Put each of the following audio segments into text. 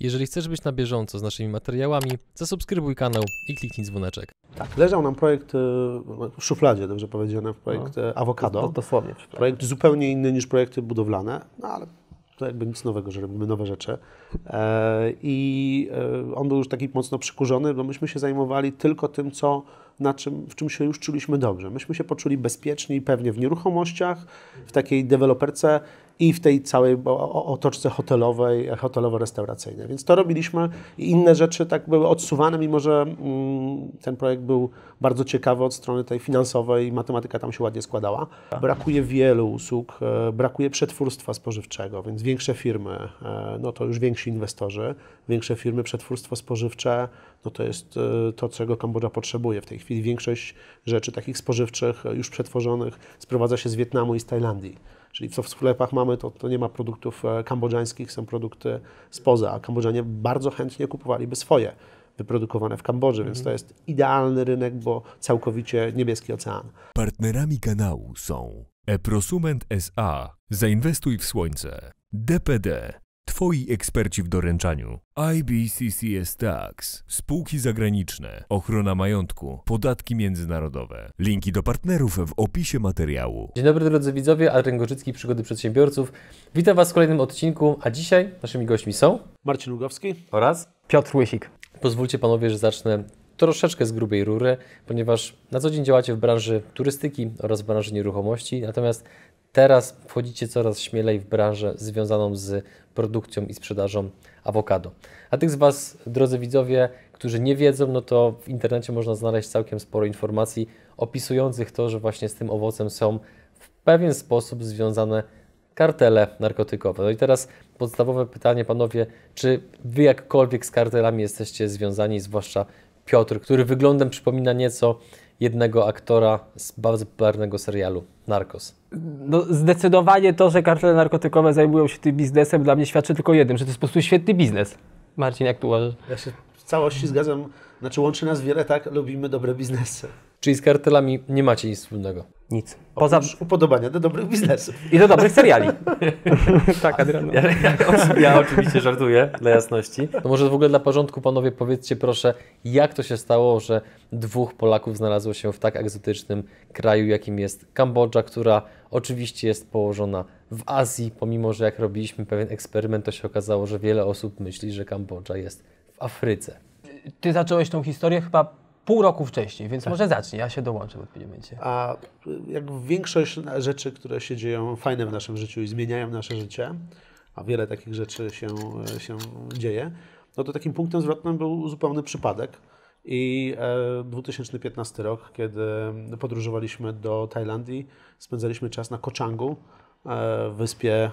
Jeżeli chcesz być na bieżąco z naszymi materiałami, zasubskrybuj kanał i kliknij dzwoneczek. Tak, leżał nam projekt e, w szufladzie, dobrze powiedziane, no. projekt no, awokado. Dosłownie. Projekt zupełnie inny niż projekty budowlane, no ale to jakby nic nowego, że robimy nowe rzeczy. E, I on był już taki mocno przykurzony, bo myśmy się zajmowali tylko tym, co na czym, w czym się już czuliśmy dobrze. Myśmy się poczuli bezpieczni i pewnie w nieruchomościach, w takiej deweloperce i w tej całej otoczce hotelowej, hotelowo-restauracyjnej. Więc to robiliśmy i inne rzeczy tak były odsuwane, mimo że mm, ten projekt był bardzo ciekawy od strony tej finansowej i matematyka tam się ładnie składała. Brakuje wielu usług, e, brakuje przetwórstwa spożywczego, więc większe firmy, e, no to już więksi inwestorzy, większe firmy przetwórstwo spożywcze no to jest e, to, czego Kambodża potrzebuje. W tej chwili większość rzeczy takich spożywczych, e, już przetworzonych, sprowadza się z Wietnamu i z Tajlandii. Czyli co w sklepach mamy, to, to nie ma produktów e, kambodżańskich, są produkty spoza, a Kambodżanie bardzo chętnie kupowaliby swoje wyprodukowane w Kambodży, mhm. więc to mhm. jest idealny rynek, bo całkowicie niebieski ocean. Partnerami kanału są Eprosument SA. Zainwestuj w słońce. DPD. Twoi eksperci w doręczaniu. IBCCS Tax, spółki zagraniczne, ochrona majątku, podatki międzynarodowe. Linki do partnerów w opisie materiału. Dzień dobry drodzy widzowie, Adrian Gorzycki, Przygody Przedsiębiorców. Witam Was w kolejnym odcinku, a dzisiaj naszymi gośćmi są... Marcin Lugowski oraz Piotr Łysik. Pozwólcie panowie, że zacznę troszeczkę z grubej rury, ponieważ na co dzień działacie w branży turystyki oraz w branży nieruchomości, natomiast Teraz wchodzicie coraz śmielej w branżę związaną z produkcją i sprzedażą awokado. A tych z Was, drodzy widzowie, którzy nie wiedzą, no to w internecie można znaleźć całkiem sporo informacji opisujących to, że właśnie z tym owocem są w pewien sposób związane kartele narkotykowe. No i teraz podstawowe pytanie, panowie, czy wy jakkolwiek z kartelami jesteście związani, zwłaszcza Piotr, który wyglądem przypomina nieco jednego aktora z bardzo popularnego serialu narkos? No, zdecydowanie to, że kartele narkotykowe zajmują się tym biznesem, dla mnie świadczy tylko jednym, że to jest po prostu świetny biznes. Marcin, jak tu uważasz? Ja się w całości zgadzam. Znaczy łączy nas wiele, tak? Lubimy dobre biznesy. Czyli z kartelami nie macie nic wspólnego. Nic. Poza Oprócz upodobania do dobrych biznesów. I do dobrych seriali. tak, Adrian. Ja, ja, ja, oczywiście żartuję, dla jasności. To może w ogóle dla porządku, panowie, powiedzcie proszę, jak to się stało, że dwóch Polaków znalazło się w tak egzotycznym kraju, jakim jest Kambodża, która oczywiście jest położona w Azji, pomimo że jak robiliśmy pewien eksperyment, to się okazało, że wiele osób myśli, że Kambodża jest w Afryce. Ty zacząłeś tą historię chyba pół roku wcześniej, więc tak. może zacznij, ja się dołączę w odpowiednim momencie. A jak większość rzeczy, które się dzieją fajne w naszym życiu i zmieniają nasze życie, a wiele takich rzeczy się, e, się dzieje, no to takim punktem zwrotnym był zupełny przypadek. I 2015 e, rok, kiedy podróżowaliśmy do Tajlandii, spędzaliśmy czas na Kochangu, e, wyspie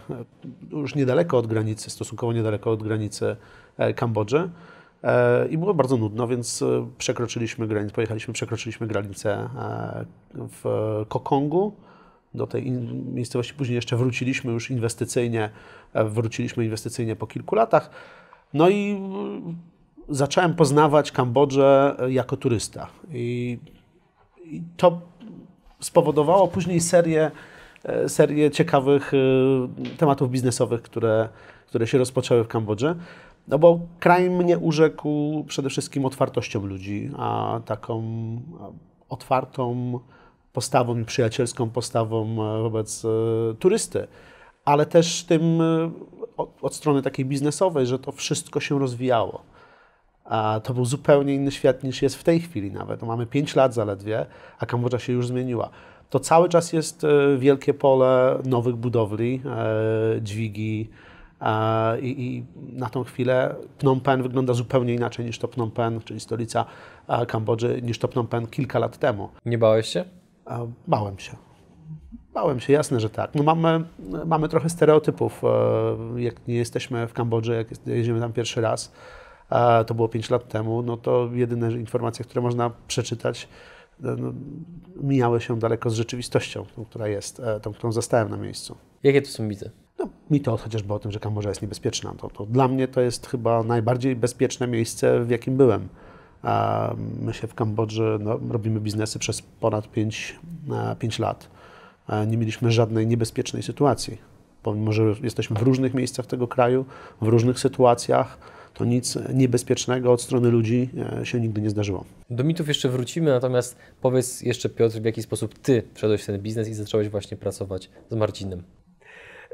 już niedaleko od granicy, stosunkowo niedaleko od granicy Kambodży. E, i było bardzo nudno, więc e, przekroczyliśmy granicę, pojechaliśmy, przekroczyliśmy granicę e, w Kokongu do tej miejscowości. Później jeszcze wróciliśmy już inwestycyjnie, wróciliśmy inwestycyjnie po kilku latach. No i zacząłem poznawać Kambodżę jako turysta. I, i to spowodowało później serię, serię ciekawych tematów biznesowych, które, które się rozpoczęły w Kambodży. No bo kraj mnie urzekł przede wszystkim otwartością ludzi, a taką otwartą postawą i przyjacielską postawą e, wobec e, turysty, ale też tym e, od, od strony takiej biznesowej, że to wszystko się rozwijało. A to był zupełnie inny świat niż jest w tej chwili nawet. No mamy 5 lat zaledwie, a Kambodża się już zmieniła. To cały czas jest wielkie pole nowych budowli, dźwigi, i, I, na tą chwilę Phnom Penh wygląda zupełnie inaczej niż to Phnom Penh, czyli stolica Kambodży, niż to Phnom Penh kilka lat temu. Nie bałeś się? Bałem się. Bałem się, jasne, że tak. No mamy, mamy trochę stereotypów. E, jak nie jesteśmy w Kambodży, jak jeździmy tam pierwszy raz, to było 5 lat temu, no to jedyne informacje, które można przeczytać, e, no, mijały się daleko z rzeczywistością, tą, która jest, e, tą, którą zastałem na miejscu. Jakie to są mity? No, to chociażby o tym, że Kambodża jest niebezpieczna. To, to dla mnie to jest chyba najbardziej bezpieczne miejsce, w jakim byłem. My się w Kambodży no, robimy biznesy przez ponad 5, 5 e, lat. E, nie mieliśmy żadnej niebezpiecznej sytuacji. Pomimo, że jesteśmy w różnych miejscach tego kraju, w różnych sytuacjach, to nic niebezpiecznego od strony ludzi e, się nigdy nie zdarzyło. Do mitów jeszcze wrócimy, natomiast powiedz jeszcze Piotr, w jaki sposób Ty wszedłeś w ten biznes i zacząłeś właśnie pracować z Marcinem.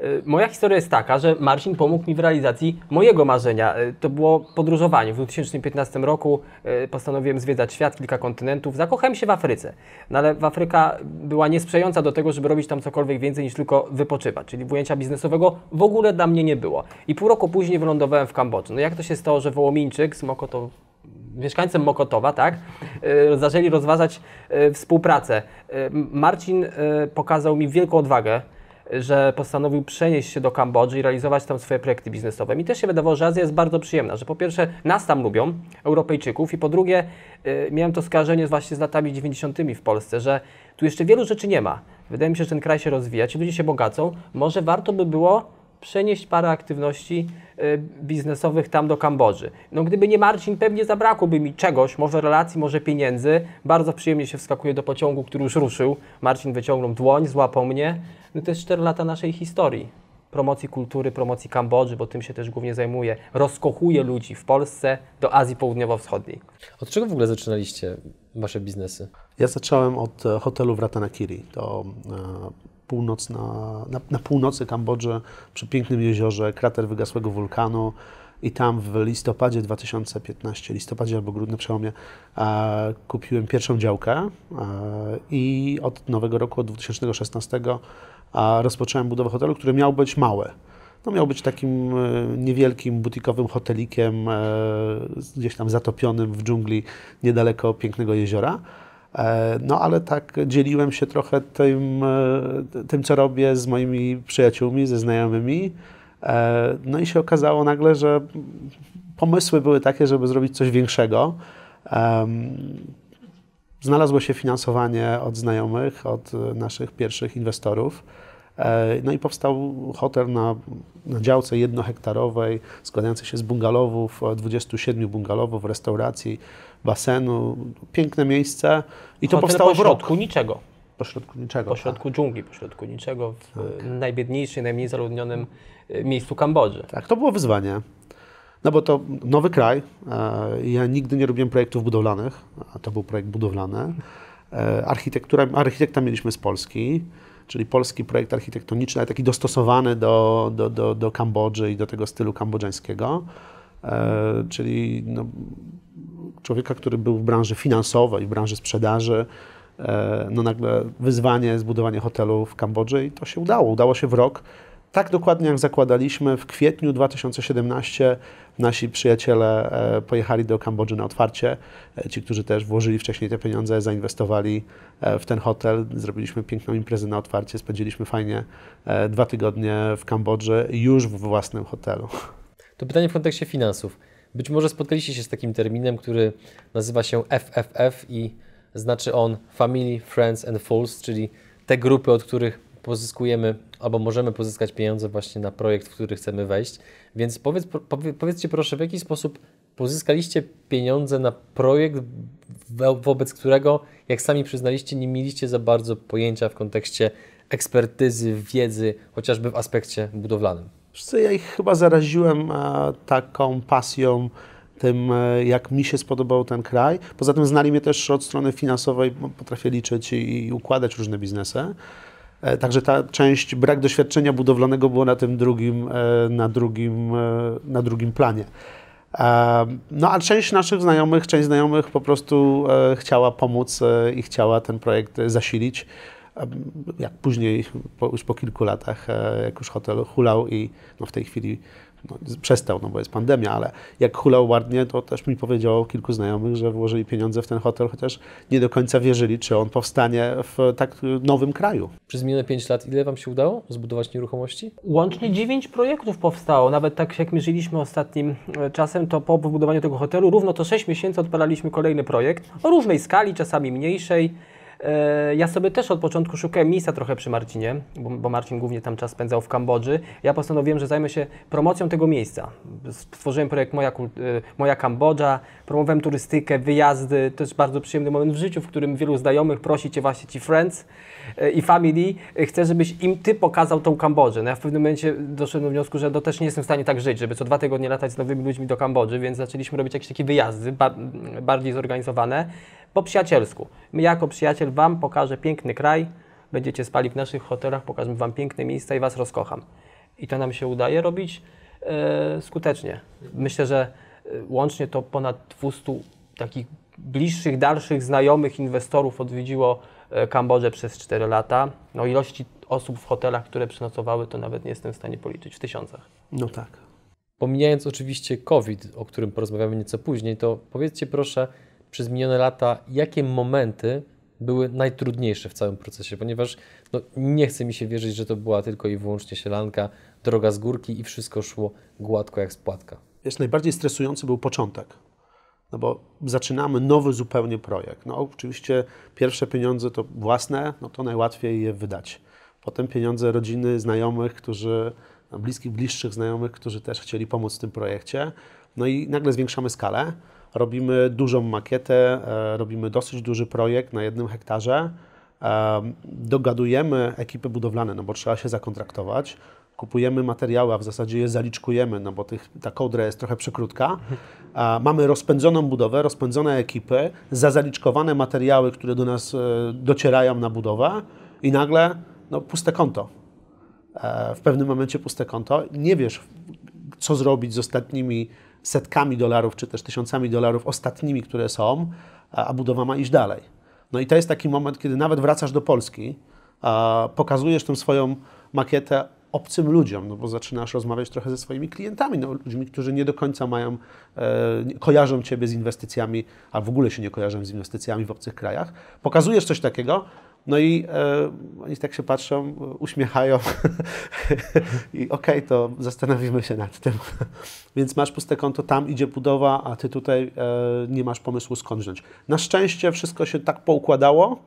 E, moja historia jest taka, że Marcin pomógł mi w realizacji mojego marzenia. E, to było podróżowanie. W 2015 roku e, postanowiłem zwiedzać świat, kilka kontynentów. Zakochałem się w Afryce, no ale Afryka była niesprzyjająca do tego, żeby robić tam cokolwiek więcej niż tylko wypoczywać. Czyli ujęcia biznesowego w ogóle dla mnie nie było. I pół roku później wylądowałem w Kambodży. No jak to się stało, że Wołomińczyk z Mokotow mieszkańcem Mokotowa, tak, zaczęli rozważać współpracę. Marcin pokazał mi wielką odwagę, że postanowił przenieść się do Kambodży i realizować tam swoje projekty biznesowe. Mi też się wydawało, że Azja jest bardzo przyjemna, że po pierwsze nas tam lubią, Europejczyków, i po drugie y, miałem to skażenie właśnie z latami 90. w Polsce, że tu jeszcze wielu rzeczy nie ma. Wydaje mi się, że ten kraj się rozwija, ci ludzie się bogacą. Może warto by było przenieść parę aktywności y, biznesowych tam do Kambodży. No gdyby nie Marcin, pewnie zabrakłoby mi czegoś, może relacji, może pieniędzy. Bardzo przyjemnie się wskakuje do pociągu, który już ruszył. Marcin wyciągnął dłoń, złapał mnie. No to jest 4 lata naszej historii. Promocji kultury, promocji Kambodży, bo tym się też głównie zajmuje. Rozkochuje ludzi w Polsce do Azji Południowo-Wschodniej. Od czego w ogóle zaczynaliście wasze biznesy? Ja zacząłem od hotelu w Ratanakiri. To e, północ na, na północy Kambodży, przy pięknym jeziorze, krater wygasłego wulkanu. I tam w listopadzie 2015, listopadzie albo grudniu przełomie, e, kupiłem pierwszą działkę e, i od nowego roku, od 2016 e, rozpocząłem budowę hotelu, który miał być mały. No, miał być takim e, niewielkim butikowym hotelikiem, e, gdzieś tam zatopionym w dżungli niedaleko pięknego jeziora. E, no ale tak dzieliłem się trochę tym, e, tym, co robię z moimi przyjaciółmi, ze znajomymi. E, no i się okazało nagle, że pomysły były takie, żeby zrobić coś większego. Znalazło się finansowanie od znajomych, od naszych pierwszych inwestorów. No i powstał hotel na, na działce jednohektarowej, składający się z bungalowów, 27 bungalowów, restauracji, basenu, piękne miejsce. I to Hotel powstało pośrodku niczego. Pośrodku niczego. Pośrodku tak. dżungli, pośrodku niczego, w tak. najbiedniejszym, najmniej zaludnionym y, miejscu Kambodży. Tak, to było wyzwanie. No bo to nowy kraj. E, ja nigdy nie robiłem projektów budowlanych, a to był projekt budowlany. E, architektura, architekta mieliśmy z Polski, czyli polski projekt architektoniczny, ale taki dostosowany do, do, do, do Kambodży i do tego stylu kambodżańskiego. E, czyli no, człowieka, który był w branży finansowej, w branży sprzedaży, e, no nagle wyzwanie zbudowanie hotelu w Kambodży i to się udało. Udało się w rok. Tak dokładnie jak zakładaliśmy, w kwietniu 2017 nasi przyjaciele e, pojechali do Kambodży na otwarcie. E, ci, którzy też włożyli wcześniej te pieniądze, zainwestowali w ten hotel. Zrobiliśmy piękną imprezę na otwarcie, spędziliśmy fajnie dwa tygodnie w Kambodży już w własnym hotelu. To pytanie w kontekście finansów. Być może spotkaliście się z takim terminem, który nazywa się FFF i znaczy on Family, Friends and Fools, czyli te grupy, od których pozyskujemy albo możemy pozyskać pieniądze właśnie na projekt, w który chcemy wejść. Więc powiedz, powiedzcie proszę, w jaki sposób pozyskaliście pieniądze na projekt, wobec którego, jak sami przyznaliście, nie mieliście za bardzo pojęcia w kontekście ekspertyzy, wiedzy, chociażby w aspekcie budowlanym. Wszyscy ja ich chyba zaraziłem e, taką pasją tym, e, jak mi się spodobał ten kraj. Poza tym znali mnie też od strony finansowej, potrafię liczyć i układać różne biznesy. E, także ta część, brak doświadczenia budowlanego było na tym drugim, na drugim, na drugim planie. No a część naszych znajomych, część znajomych po prostu chciała pomóc i chciała ten projekt zasilić jak później, po, już po kilku latach, e, jak już hotel hulał i no w tej chwili no, przestał, no bo jest pandemia, ale jak hulał ładnie, to też mi powiedziało kilku znajomych, że włożyli pieniądze w ten hotel, chociaż nie do końca wierzyli, czy on powstanie w tak nowym kraju. Przez minione 5 lat ile Wam się udało zbudować nieruchomości? Łącznie 9 projektów powstało. Nawet tak jak mierzyliśmy ostatnim e, czasem, to po wybudowaniu tego hotelu równo to 6 miesięcy odpalaliśmy kolejny projekt o różnej skali, czasami mniejszej. E, ja sobie też od początku szukałem miejsca trochę przy Marcinie, bo, Marcin głównie tam czas spędzał w Kambodży. Ja postanowiłem, że zajmę się promocją tego miejsca. Stworzyłem projekt Moja, e, Moja Kambodża, promowałem turystykę, wyjazdy. To jest bardzo przyjemny moment w życiu, w którym wielu znajomych prosi Cię właśnie Ci friends e, i family, chce, żebyś im Ty pokazał tą Kambodżę. No ja w pewnym momencie doszedłem do wniosku, że no też nie jestem w stanie tak żyć, żeby co dwa tygodnie latać z nowymi ludźmi do Kambodży, więc zaczęliśmy robić jakieś takie wyjazdy, bardziej zorganizowane po przyjacielsku. Jako przyjaciel Wam pokażę piękny kraj, będziecie spali w naszych hotelach, pokażę Wam piękne miejsca i Was rozkocham. I to nam się udaje robić yy, skutecznie. Myślę, że e, łącznie to ponad 200 takich bliższych, dalszych znajomych inwestorów odwiedziło e, Kambodżę przez 4 lata. No ilości osób w hotelach, które przynocowały, to nawet nie jestem w stanie policzyć, w tysiącach. No tak. Pomijając oczywiście COVID, o którym porozmawiamy nieco później, to powiedzcie proszę, przez minione lata, jakie momenty były najtrudniejsze w całym procesie, ponieważ no, nie chce mi się wierzyć, że to była tylko i wyłącznie sielanka, droga z górki i wszystko szło gładko jak z płatka. Wiesz, najbardziej stresujący był początek, no bo zaczynamy nowy zupełnie projekt. No oczywiście pierwsze pieniądze to własne, no to najłatwiej je wydać. Potem pieniądze rodziny, znajomych, którzy, no, bliskich, bliższych znajomych, którzy też chcieli pomóc w tym projekcie. No i nagle zwiększamy skalę robimy dużą makietę, e, robimy dosyć duży projekt na jednym hektarze. E, dogadujemy ekipy budowlane, no bo trzeba się zakontraktować. Kupujemy materiały, a w zasadzie je zaliczkujemy, no bo tych, ta kołdra jest trochę przykrótka. E, mamy rozpędzoną budowę, rozpędzone ekipy, zazaliczkowane materiały, które do nas docierają na budowę i nagle no, puste konto. W pewnym momencie puste konto. Nie wiesz, co zrobić z ostatnimi setkami dolarów, czy też tysiącami dolarów ostatnimi, które są, a budowa ma iść dalej. No i to jest taki moment, kiedy nawet wracasz do Polski, pokazujesz tę swoją makietę obcym ludziom, no bo zaczynasz rozmawiać trochę ze swoimi klientami, no, ludźmi, którzy nie do końca mają, e, kojarzą Ciebie z inwestycjami, a w ogóle się nie kojarzą z inwestycjami w obcych krajach. Pokazujesz coś takiego, no i e, oni tak się patrzą, uśmiechają i okej, okay, to zastanowimy się nad tym. Więc masz puste konto, tam idzie budowa, a ty tutaj e, nie masz pomysłu skąd wziąć. Na szczęście wszystko się tak poukładało,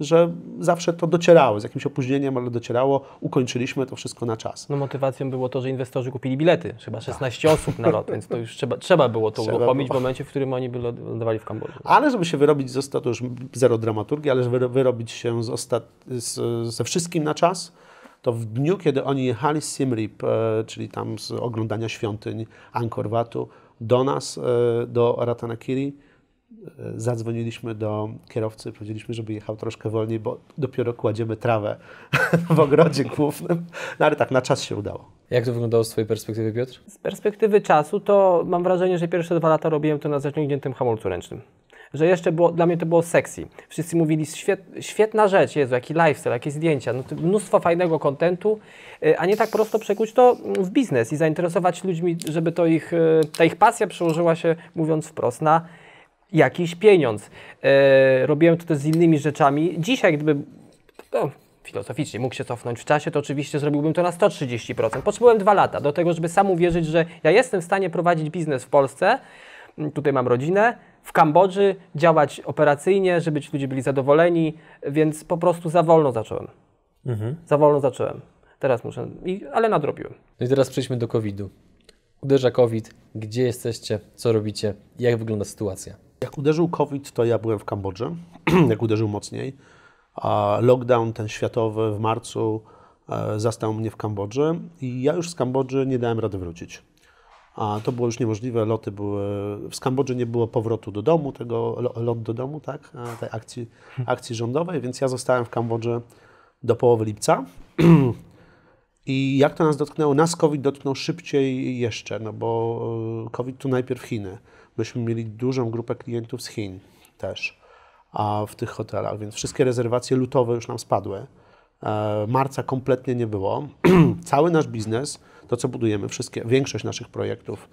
że zawsze to docierało, z jakimś opóźnieniem, ale docierało, ukończyliśmy to wszystko na czas. No motywacją było to, że inwestorzy kupili bilety, chyba 16 tak. osób na lot, więc to już trzeba, trzeba było to trzeba uruchomić było. w momencie, w którym oni by lądowali w Kambodży. Ale żeby się wyrobić z już zero dramaturgii, ale żeby wyrobić się z ostat... z, ze wszystkim na czas, to w dniu, kiedy oni jechali z Siem Reap, e, czyli tam z oglądania świątyń Angkor Watu, do nas, e, do Ratanakiri, zadzwoniliśmy do kierowcy, powiedzieliśmy, żeby jechał troszkę wolniej, bo dopiero kładziemy trawę w ogrodzie głównym. No ale tak, na czas się udało. Jak to wyglądało z Twojej perspektywy, Piotr? Z perspektywy czasu to mam wrażenie, że pierwsze dwa lata robiłem to na zaciągniętym hamulcu ręcznym że jeszcze było, dla mnie to było sexy. Wszyscy mówili, świet, świetna rzecz, Jezu, jaki lifestyle, jakie zdjęcia, no mnóstwo fajnego kontentu, y, a nie tak prosto przekuć to w biznes i zainteresować ludźmi, żeby to ich, y, ta ich pasja przełożyła się, mówiąc wprost, na jakiś pieniądz. E, robiłem to też z innymi rzeczami. Dzisiaj, gdyby no, filozoficznie mógł się cofnąć w czasie, to oczywiście zrobiłbym to na 130%. Potrzebowałem dwa lata do tego, żeby sam uwierzyć, że ja jestem w stanie prowadzić biznes w Polsce, mm, tutaj mam rodzinę, w Kambodży, działać operacyjnie, żeby ci ludzie byli zadowoleni, więc po prostu za wolno zacząłem. Mhm. Za wolno zacząłem. Teraz muszę, I, ale nadrobiłem. No i teraz przejdźmy do COVID-u. Uderza COVID, gdzie jesteście, co robicie, jak wygląda sytuacja? Jak uderzył COVID, to ja byłem w Kambodży, jak uderzył mocniej. A lockdown ten światowy w marcu e, zastał mnie w Kambodży i ja już z Kambodży nie dałem rady wrócić. A to było już niemożliwe, loty były... W Kambodży nie było powrotu do domu, tego lot do domu, tak, e, tej akcji, hmm. akcji rządowej, więc ja zostałem w Kambodży do połowy lipca. I jak to nas dotknęło? Nas COVID dotknął szybciej jeszcze, no bo e, COVID tu najpierw Chiny myśmy mieli dużą grupę klientów z Chin też a w tych hotelach, więc wszystkie rezerwacje lutowe już nam spadły. E, marca kompletnie nie było. Cały nasz biznes, to co budujemy, wszystkie, większość naszych projektów,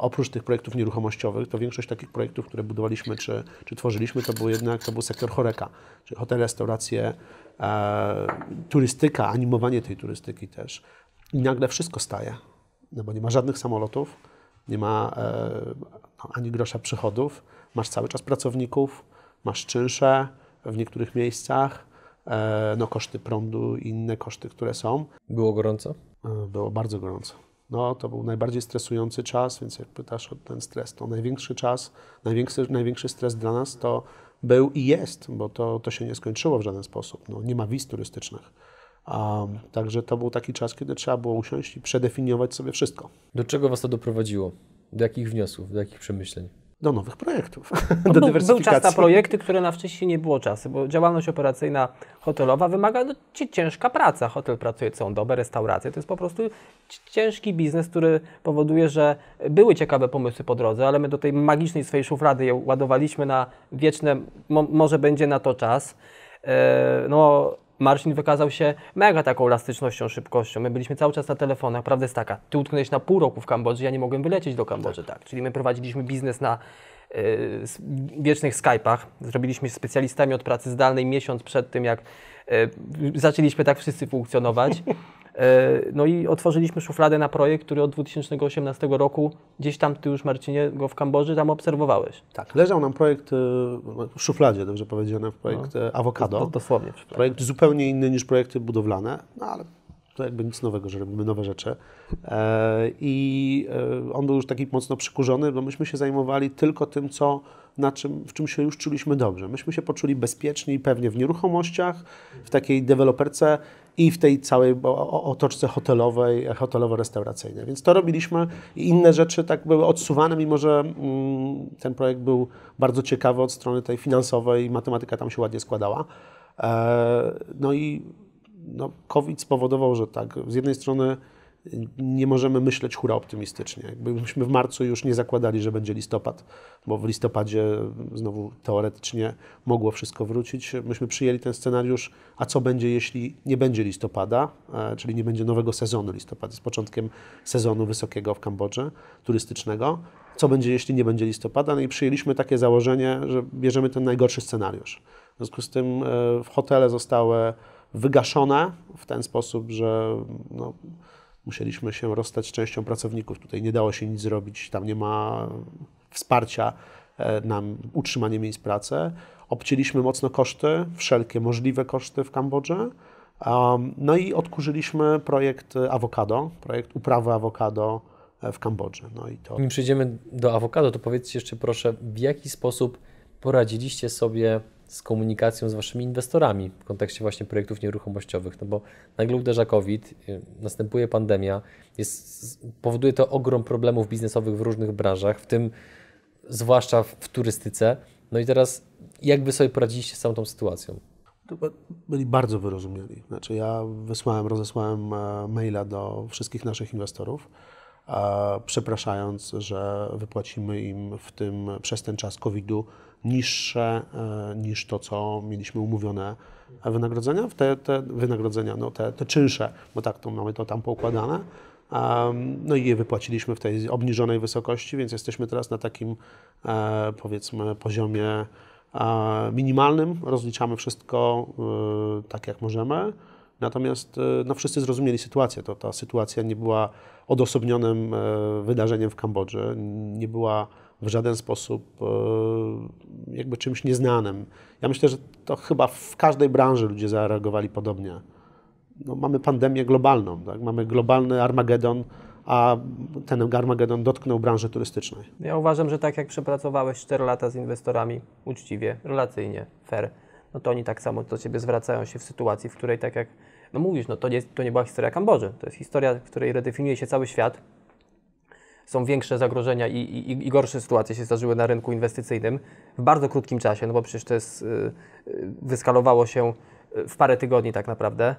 oprócz tych projektów nieruchomościowych, to większość takich projektów, które budowaliśmy czy, czy tworzyliśmy, to był jednak to był sektor choreka, czyli hotel, restauracje, e, turystyka, animowanie tej turystyki też. I nagle wszystko staje, no bo nie ma żadnych samolotów, nie ma e, no, ani grosza przychodów, masz cały czas pracowników, masz czynsze w niektórych miejscach, e, no koszty prądu i inne koszty, które są. Było gorąco? E, było bardzo gorąco. No, to był najbardziej stresujący czas, więc jak pytasz o ten stres, to największy czas, największy, największy stres dla nas to był i jest, bo to, to się nie skończyło w żaden sposób. No, nie ma wiz turystycznych. Um, także to był taki czas, kiedy trzeba było usiąść i przedefiniować sobie wszystko. Do czego Was to doprowadziło? Do jakich wniosków, do jakich przemyśleń? Do nowych projektów, no, do był, Był czas na projekty, które na wcześniej nie było czasu, bo działalność operacyjna hotelowa wymaga no, ciężka praca. Hotel pracuje całą dobę, restauracje to jest po prostu ciężki biznes, który powoduje, że były ciekawe pomysły po drodze, ale my do tej magicznej swojej szuflady je ładowaliśmy na wieczne, mo może będzie na to czas. E, no, Marcin wykazał się mega taką elastycznością, szybkością. My byliśmy cały czas na telefonach. Prawda jest taka, ty utknęłeś na pół roku w Kambodży, ja nie mogłem wylecieć do Kambodży, tak. tak. Czyli my prowadziliśmy biznes na e, wiecznych Skype'ach. Zrobiliśmy się specjalistami od pracy zdalnej miesiąc przed tym, jak e, zaczęliśmy tak wszyscy funkcjonować. E, no i otworzyliśmy szufladę na projekt, który od 2018 roku, gdzieś tam ty już Marcinie go w Kambodży tam obserwowałeś. Tak, leżał nam projekt e, w szufladzie, dobrze powiedziane, projekt no, e, awokado. To, to dosłownie. Projekt zupełnie inny niż projekty budowlane, no ale to jakby nic nowego, że robimy nowe rzeczy. I on był już taki mocno przykurzony, bo myśmy się zajmowali tylko tym, co, na czym, w czym się już czuliśmy dobrze. Myśmy się poczuli bezpieczni i pewnie w nieruchomościach, w takiej deweloperce i w tej całej otoczce hotelowej, hotelowo-restauracyjnej. Więc to robiliśmy i inne rzeczy tak były odsuwane, mimo że mm, ten projekt był bardzo ciekawy od strony tej finansowej i matematyka tam się ładnie składała. E, no i no, COVID spowodował, że tak, z jednej strony nie możemy myśleć hura optymistycznie. Myśmy w marcu już nie zakładali, że będzie listopad, bo w listopadzie znowu teoretycznie mogło wszystko wrócić. Myśmy przyjęli ten scenariusz, a co będzie, jeśli nie będzie listopada, e, czyli nie będzie nowego sezonu listopada, z początkiem sezonu wysokiego w Kambodży, turystycznego. Co będzie, jeśli nie będzie listopada? No i przyjęliśmy takie założenie, że bierzemy ten najgorszy scenariusz. W związku z tym w e, hotele zostały wygaszone w ten sposób, że no, musieliśmy się rozstać z częścią pracowników. Tutaj nie dało się nic zrobić, tam nie ma wsparcia e, na utrzymanie miejsc pracy. Obcięliśmy mocno koszty, wszelkie możliwe koszty w Kambodży. No i odkurzyliśmy projekt awokado, projekt uprawy awokado e, w Kambodży. No i to... Nim przejdziemy do awokado, to powiedzcie jeszcze proszę, w jaki sposób poradziliście sobie z komunikacją z waszymi inwestorami w kontekście właśnie projektów nieruchomościowych, no bo nagle uderza COVID, y, następuje pandemia, jest, powoduje to ogrom problemów biznesowych w różnych branżach, w tym zwłaszcza w turystyce. No i teraz jak wy sobie poradziliście z całą tą sytuacją? Byli bardzo wyrozumieli. Znaczy ja wysłałem, rozesłałem e, maila do wszystkich naszych inwestorów, e, przepraszając, że wypłacimy im w tym, przez ten czas COVID-u niższe e, niż to, co mieliśmy umówione wynagrodzenia, te, te wynagrodzenia, no te, te czynsze, bo tak to mamy to tam poukładane. No i je wypłaciliśmy w tej obniżonej wysokości, więc jesteśmy teraz na takim e, powiedzmy poziomie e, minimalnym. Rozliczamy wszystko tak jak możemy. Natomiast no, wszyscy zrozumieli sytuację. To, ta sytuacja nie była odosobnionym wydarzeniem w Kambodży, nie była w żaden sposób e, jakby czymś nieznanym. Ja myślę, że to chyba w każdej branży ludzie zareagowali podobnie. No, mamy pandemię globalną, tak? mamy globalny Armagedon, a ten Armagedon dotknął branży turystycznej. Ja uważam, że tak jak przepracowałeś 4 lata z inwestorami uczciwie, relacyjnie, fair, no to oni tak samo do ciebie zwracają się w sytuacji, w której tak jak no mówisz, no to nie, to nie była historia Kambodży, to jest historia, w której redefiniuje się cały świat, są większe zagrożenia i, i, i, gorsze sytuacje się zdarzyły na rynku inwestycyjnym w bardzo krótkim czasie, no bo przecież to jest, y, y, wyskalowało się y, w parę tygodni tak naprawdę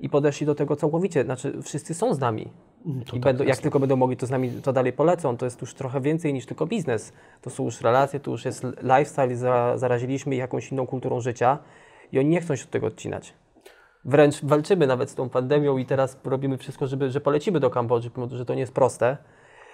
i podeszli do tego całkowicie, znaczy wszyscy są z nami. Mm, to I tak będą, jak tylko będą mogli, to z nami to dalej polecą. To jest już trochę więcej niż tylko biznes. To są już relacje, to już jest lifestyle, zaraziliśmy ich jakąś inną kulturą życia i oni nie chcą się od tego odcinać wręcz walczymy nawet z tą pandemią i teraz robimy wszystko, żeby, że polecimy do Kambodży, mimo że to nie jest proste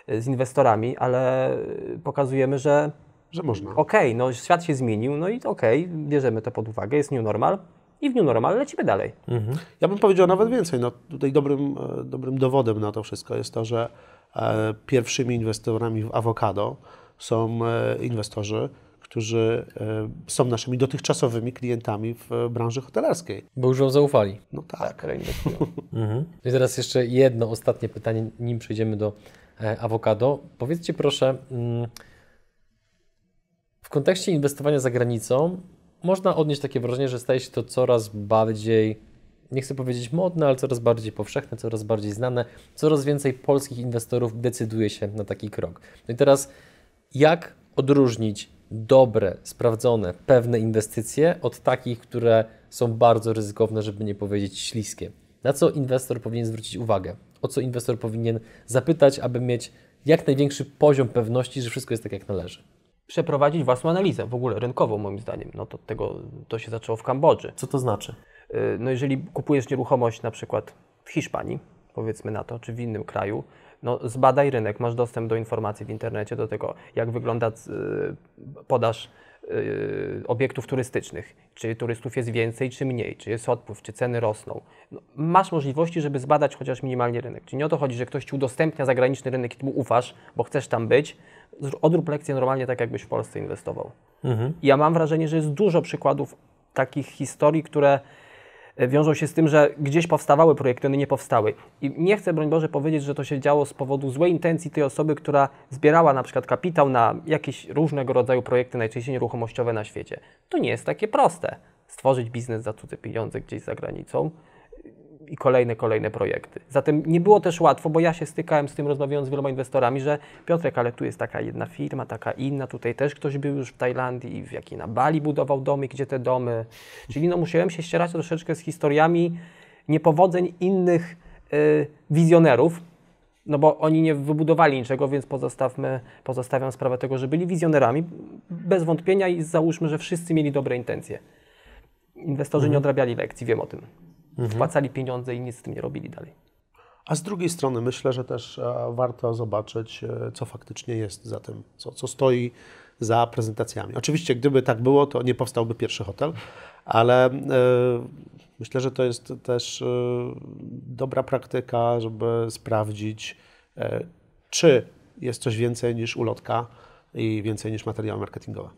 e, z inwestorami, ale e, pokazujemy, że że można. Okej, okay, no świat się zmienił, no i okej, okay, bierzemy to pod uwagę, jest new normal i w new normal lecimy dalej. Mhm. Ja bym powiedział nawet więcej, no tutaj dobrym, e, dobrym dowodem na to wszystko jest to, że e, pierwszymi inwestorami w awokado są e, inwestorzy, którzy e, są naszymi dotychczasowymi klientami w e, branży hotelarskiej. Bo już wam zaufali. No tak. tak mhm. No I teraz jeszcze jedno ostatnie pytanie, nim przejdziemy do e, awokado. Powiedzcie proszę, mm, w kontekście inwestowania za granicą można odnieść takie wrażenie, że staje się to coraz bardziej nie chcę powiedzieć modne, ale coraz bardziej powszechne, coraz bardziej znane. Coraz więcej polskich inwestorów decyduje się na taki krok. No i teraz, jak odróżnić dobre, sprawdzone, pewne inwestycje od takich, które są bardzo ryzykowne, żeby nie powiedzieć śliskie. Na co inwestor powinien zwrócić uwagę? O co inwestor powinien zapytać, aby mieć jak największy poziom pewności, że wszystko jest tak jak należy? Przeprowadzić własną analizę, w ogóle rynkową moim zdaniem. No to tego to się zaczęło w Kambodży. Co to znaczy? Y, no jeżeli kupujesz nieruchomość na przykład w Hiszpanii, powiedzmy na to, czy w innym kraju, no, zbadaj rynek, masz dostęp do informacji w internecie, do tego, jak wygląda y, podaż y, obiektów turystycznych. Czy turystów jest więcej, czy mniej, czy jest odpływ, czy ceny rosną. No, masz możliwości, żeby zbadać chociaż minimalnie rynek. Czyli nie o to chodzi, że ktoś ci udostępnia zagraniczny rynek i ty mu ufasz, bo chcesz tam być. Odrób lekcję normalnie tak, jakbyś w Polsce inwestował. Mhm. Ja mam wrażenie, że jest dużo przykładów takich historii, które E, wiążą się z tym, że gdzieś powstawały projekty, one nie powstały. I nie chcę, broń Boże, powiedzieć, że to się działo z powodu złej intencji tej osoby, która zbierała na przykład kapitał na jakieś różnego rodzaju projekty, najczęściej nieruchomościowe na świecie. To nie jest takie proste. Stworzyć biznes za cudze pieniądze gdzieś za granicą, i kolejne, kolejne projekty. Zatem nie było też łatwo, bo ja się stykałem z tym, rozmawiając z wieloma inwestorami, że Piotrek, ale tu jest taka jedna firma, taka inna, tutaj też ktoś był już w Tajlandii i w jakiej na Bali budował domy, gdzie te domy. Czyli no musiałem się ścierać troszeczkę z historiami niepowodzeń innych y, wizjonerów, no bo oni nie wybudowali niczego, więc pozostawmy, pozostawiam sprawę tego, że byli wizjonerami, bez wątpienia i załóżmy, że wszyscy mieli dobre intencje. Inwestorzy mhm. nie odrabiali lekcji, wiem o tym mhm. wpłacali pieniądze i nic z tym nie robili dalej. A z drugiej strony myślę, że też e, warto zobaczyć, e, co faktycznie jest za tym, co, co stoi za prezentacjami. Oczywiście, gdyby tak było, to nie powstałby pierwszy hotel, ale e, myślę, że to jest też dobra praktyka, żeby sprawdzić, czy jest coś więcej niż ulotka i więcej niż materiały marketingowe.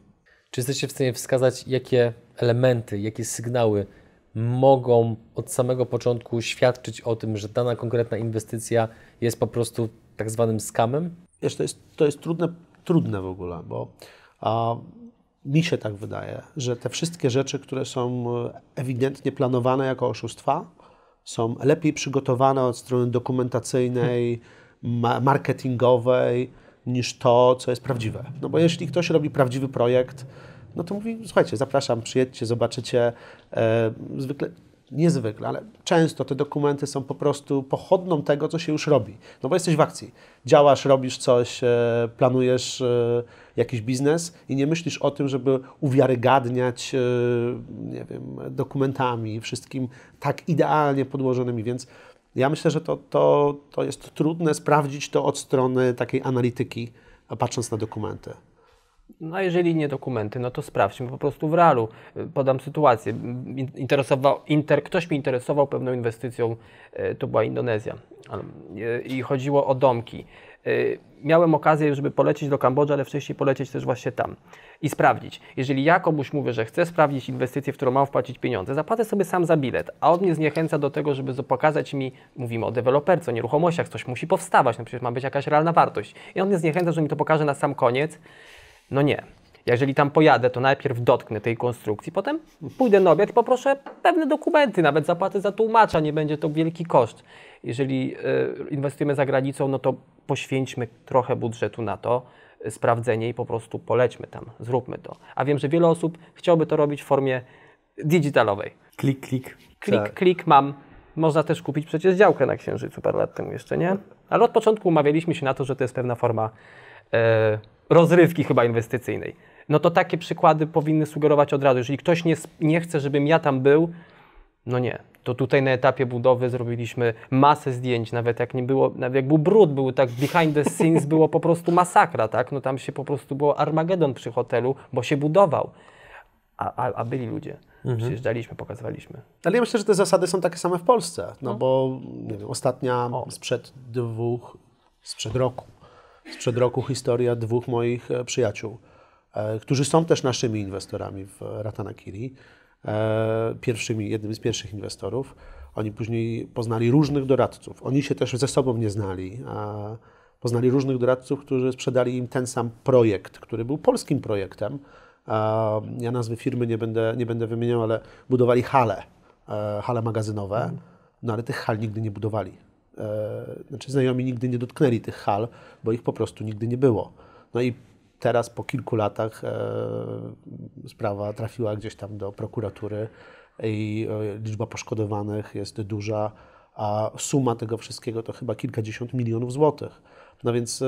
Czy jesteście w stanie wskazać, jakie elementy, jakie sygnały mogą od samego początku świadczyć o tym, że dana konkretna inwestycja jest po prostu tak zwanym skamem? Wiesz, to jest, to jest trudne, trudne w ogóle, bo a, mi się tak wydaje, że te wszystkie rzeczy, które są e, ewidentnie planowane jako oszustwa, są lepiej przygotowane od strony dokumentacyjnej, ma marketingowej, niż to, co jest prawdziwe. No bo jeśli ktoś robi prawdziwy projekt, no to mówi, słuchajcie, zapraszam, przyjedźcie, zobaczycie. E, zwykle niezwykle, ale często te dokumenty są po prostu pochodną tego, co się już robi. No bo jesteś w akcji. Działasz, robisz coś, e, planujesz e, jakiś biznes i nie myślisz o tym, żeby uwiarygadniać nie wiem, dokumentami, wszystkim tak idealnie podłożonymi, więc ja myślę, że to, to, to jest trudne sprawdzić to od strony takiej analityki, patrząc na dokumenty. No a jeżeli nie dokumenty, no to sprawdźmy po prostu w realu. Podam sytuację. Interesował, inter, ktoś mi interesował pewną inwestycją, e, to była Indonezja e, i chodziło o domki. E, miałem okazję, żeby polecieć do Kambodży, ale wcześniej polecieć też właśnie tam i sprawdzić. Jeżeli ja komuś mówię, że chcę sprawdzić inwestycję, w którą mam wpłacić pieniądze, zapłacę sobie sam za bilet, a on mnie zniechęca do tego, żeby pokazać mi, mówimy o deweloperce, o nieruchomościach, coś musi powstawać, no przecież ma być jakaś realna wartość. I on mnie zniechęca, że mi to pokaże na sam koniec, no nie. Jeżeli tam pojadę, to najpierw dotknę tej konstrukcji, potem pójdę na obiad i poproszę pewne dokumenty, nawet zapłatę za tłumacza, nie będzie to wielki koszt. Jeżeli e, inwestujemy za granicą, no to poświęćmy trochę budżetu na to, e, sprawdzenie i po prostu polećmy tam, zróbmy to. A wiem, że wiele osób chciałoby to robić w formie digitalowej. Klik, klik. Klik, tak. klik mam. Można też kupić przecież działkę na Księżycu parę lat temu jeszcze, nie? Ale od początku umawialiśmy się na to, że to jest pewna forma... Yy, rozrywki chyba inwestycyjnej. No to takie przykłady powinny sugerować od razu. Jeżeli ktoś nie, nie chce, żebym ja tam był, no nie. To tutaj na etapie budowy zrobiliśmy masę zdjęć, nawet jak nie było, nawet jak był brud, był tak behind the scenes, było po prostu masakra, tak? No tam się po prostu było Armagedon przy hotelu, bo się budował. A, a, a byli ludzie. Mhm. Przyjeżdżaliśmy, pokazywaliśmy. Ale ja myślę, że te zasady są takie same w Polsce, no, no. bo nie wiem, ostatnia o. sprzed dwóch, sprzed roku sprzed roku historia dwóch moich e, przyjaciół, e, którzy są też naszymi inwestorami w Ratanakiri, e, pierwszymi, jednym z pierwszych inwestorów. Oni później poznali różnych doradców. Oni się też ze sobą nie znali. Poznali różnych doradców, którzy sprzedali im ten sam projekt, który był polskim projektem. Ja nazwy firmy nie będę, nie będę wymieniał, ale budowali hale, hale magazynowe, no ale tych hal nigdy nie budowali. E, znaczy znajomi nigdy nie dotknęli tych hal, bo ich po prostu nigdy nie było. No i teraz po kilku latach e, sprawa trafiła gdzieś tam do prokuratury i e, liczba poszkodowanych jest duża, a suma tego wszystkiego to chyba kilkadziesiąt milionów złotych. No więc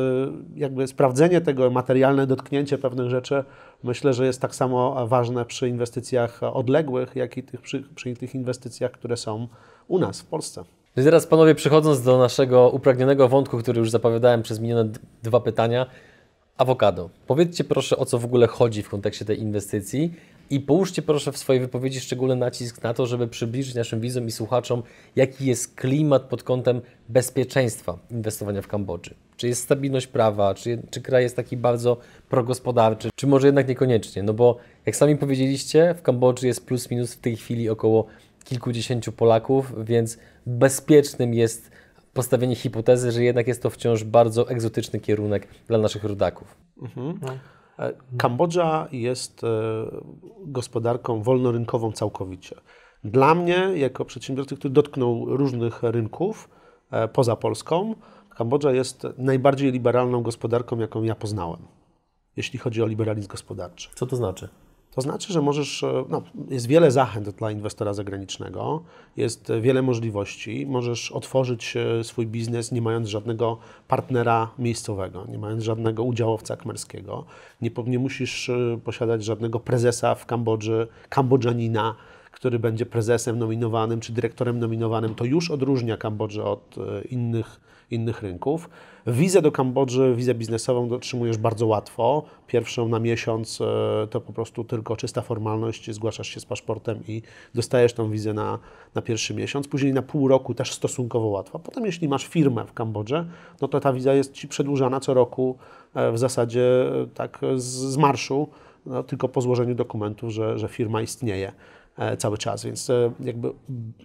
jakby sprawdzenie tego, materialne dotknięcie pewnych rzeczy, myślę, że jest tak samo ważne przy inwestycjach odległych, jak i tych, przy, przy tych inwestycjach, które są u nas w Polsce. No i teraz, panowie, przechodząc do naszego upragnionego wątku, który już zapowiadałem przez minione dwa pytania, awokado. Powiedzcie proszę, o co w ogóle chodzi w kontekście tej inwestycji i połóżcie proszę w swojej wypowiedzi szczególny nacisk na to, żeby przybliżyć naszym widzom i słuchaczom, jaki jest klimat pod kątem bezpieczeństwa inwestowania w Kambodży. Czy jest stabilność prawa, czy, czy kraj jest taki bardzo progospodarczy, czy może jednak niekoniecznie? No bo jak sami powiedzieliście, w Kambodży jest plus minus w tej chwili około kilkudziesięciu Polaków, więc bezpiecznym jest postawienie hipotezy, że jednak jest to wciąż bardzo egzotyczny kierunek dla naszych rodaków. Mhm. No. E, Kambodża jest e, gospodarką wolnorynkową całkowicie. Dla mnie, jako przedsiębiorcy, który dotknął różnych rynków e, poza Polską, Kambodża jest najbardziej liberalną gospodarką, jaką ja poznałem, jeśli chodzi o liberalizm gospodarczy. Co to znaczy? To znaczy, że możesz, e, no, jest wiele zachęt dla inwestora zagranicznego, jest wiele możliwości, możesz otworzyć e, swój biznes nie mając żadnego partnera miejscowego, nie mając żadnego udziałowca kmerskiego, nie, nie musisz e, posiadać żadnego prezesa w Kambodży, kambodżanina, który będzie prezesem nominowanym czy dyrektorem nominowanym, to już odróżnia Kambodżę od e, innych, innych rynków. Wizę do Kambodży, wizę biznesową otrzymujesz bardzo łatwo. Pierwszą na miesiąc e, to po prostu tylko czysta formalność, zgłaszasz się z paszportem i dostajesz tą wizę na, na pierwszy miesiąc. Później na pół roku też stosunkowo łatwo. Potem jeśli masz firmę w Kambodży, no to ta wiza jest Ci przedłużana co roku e, w zasadzie tak z, z marszu, no, tylko po złożeniu dokumentów, że, że firma istnieje. E, cały czas, więc e, jakby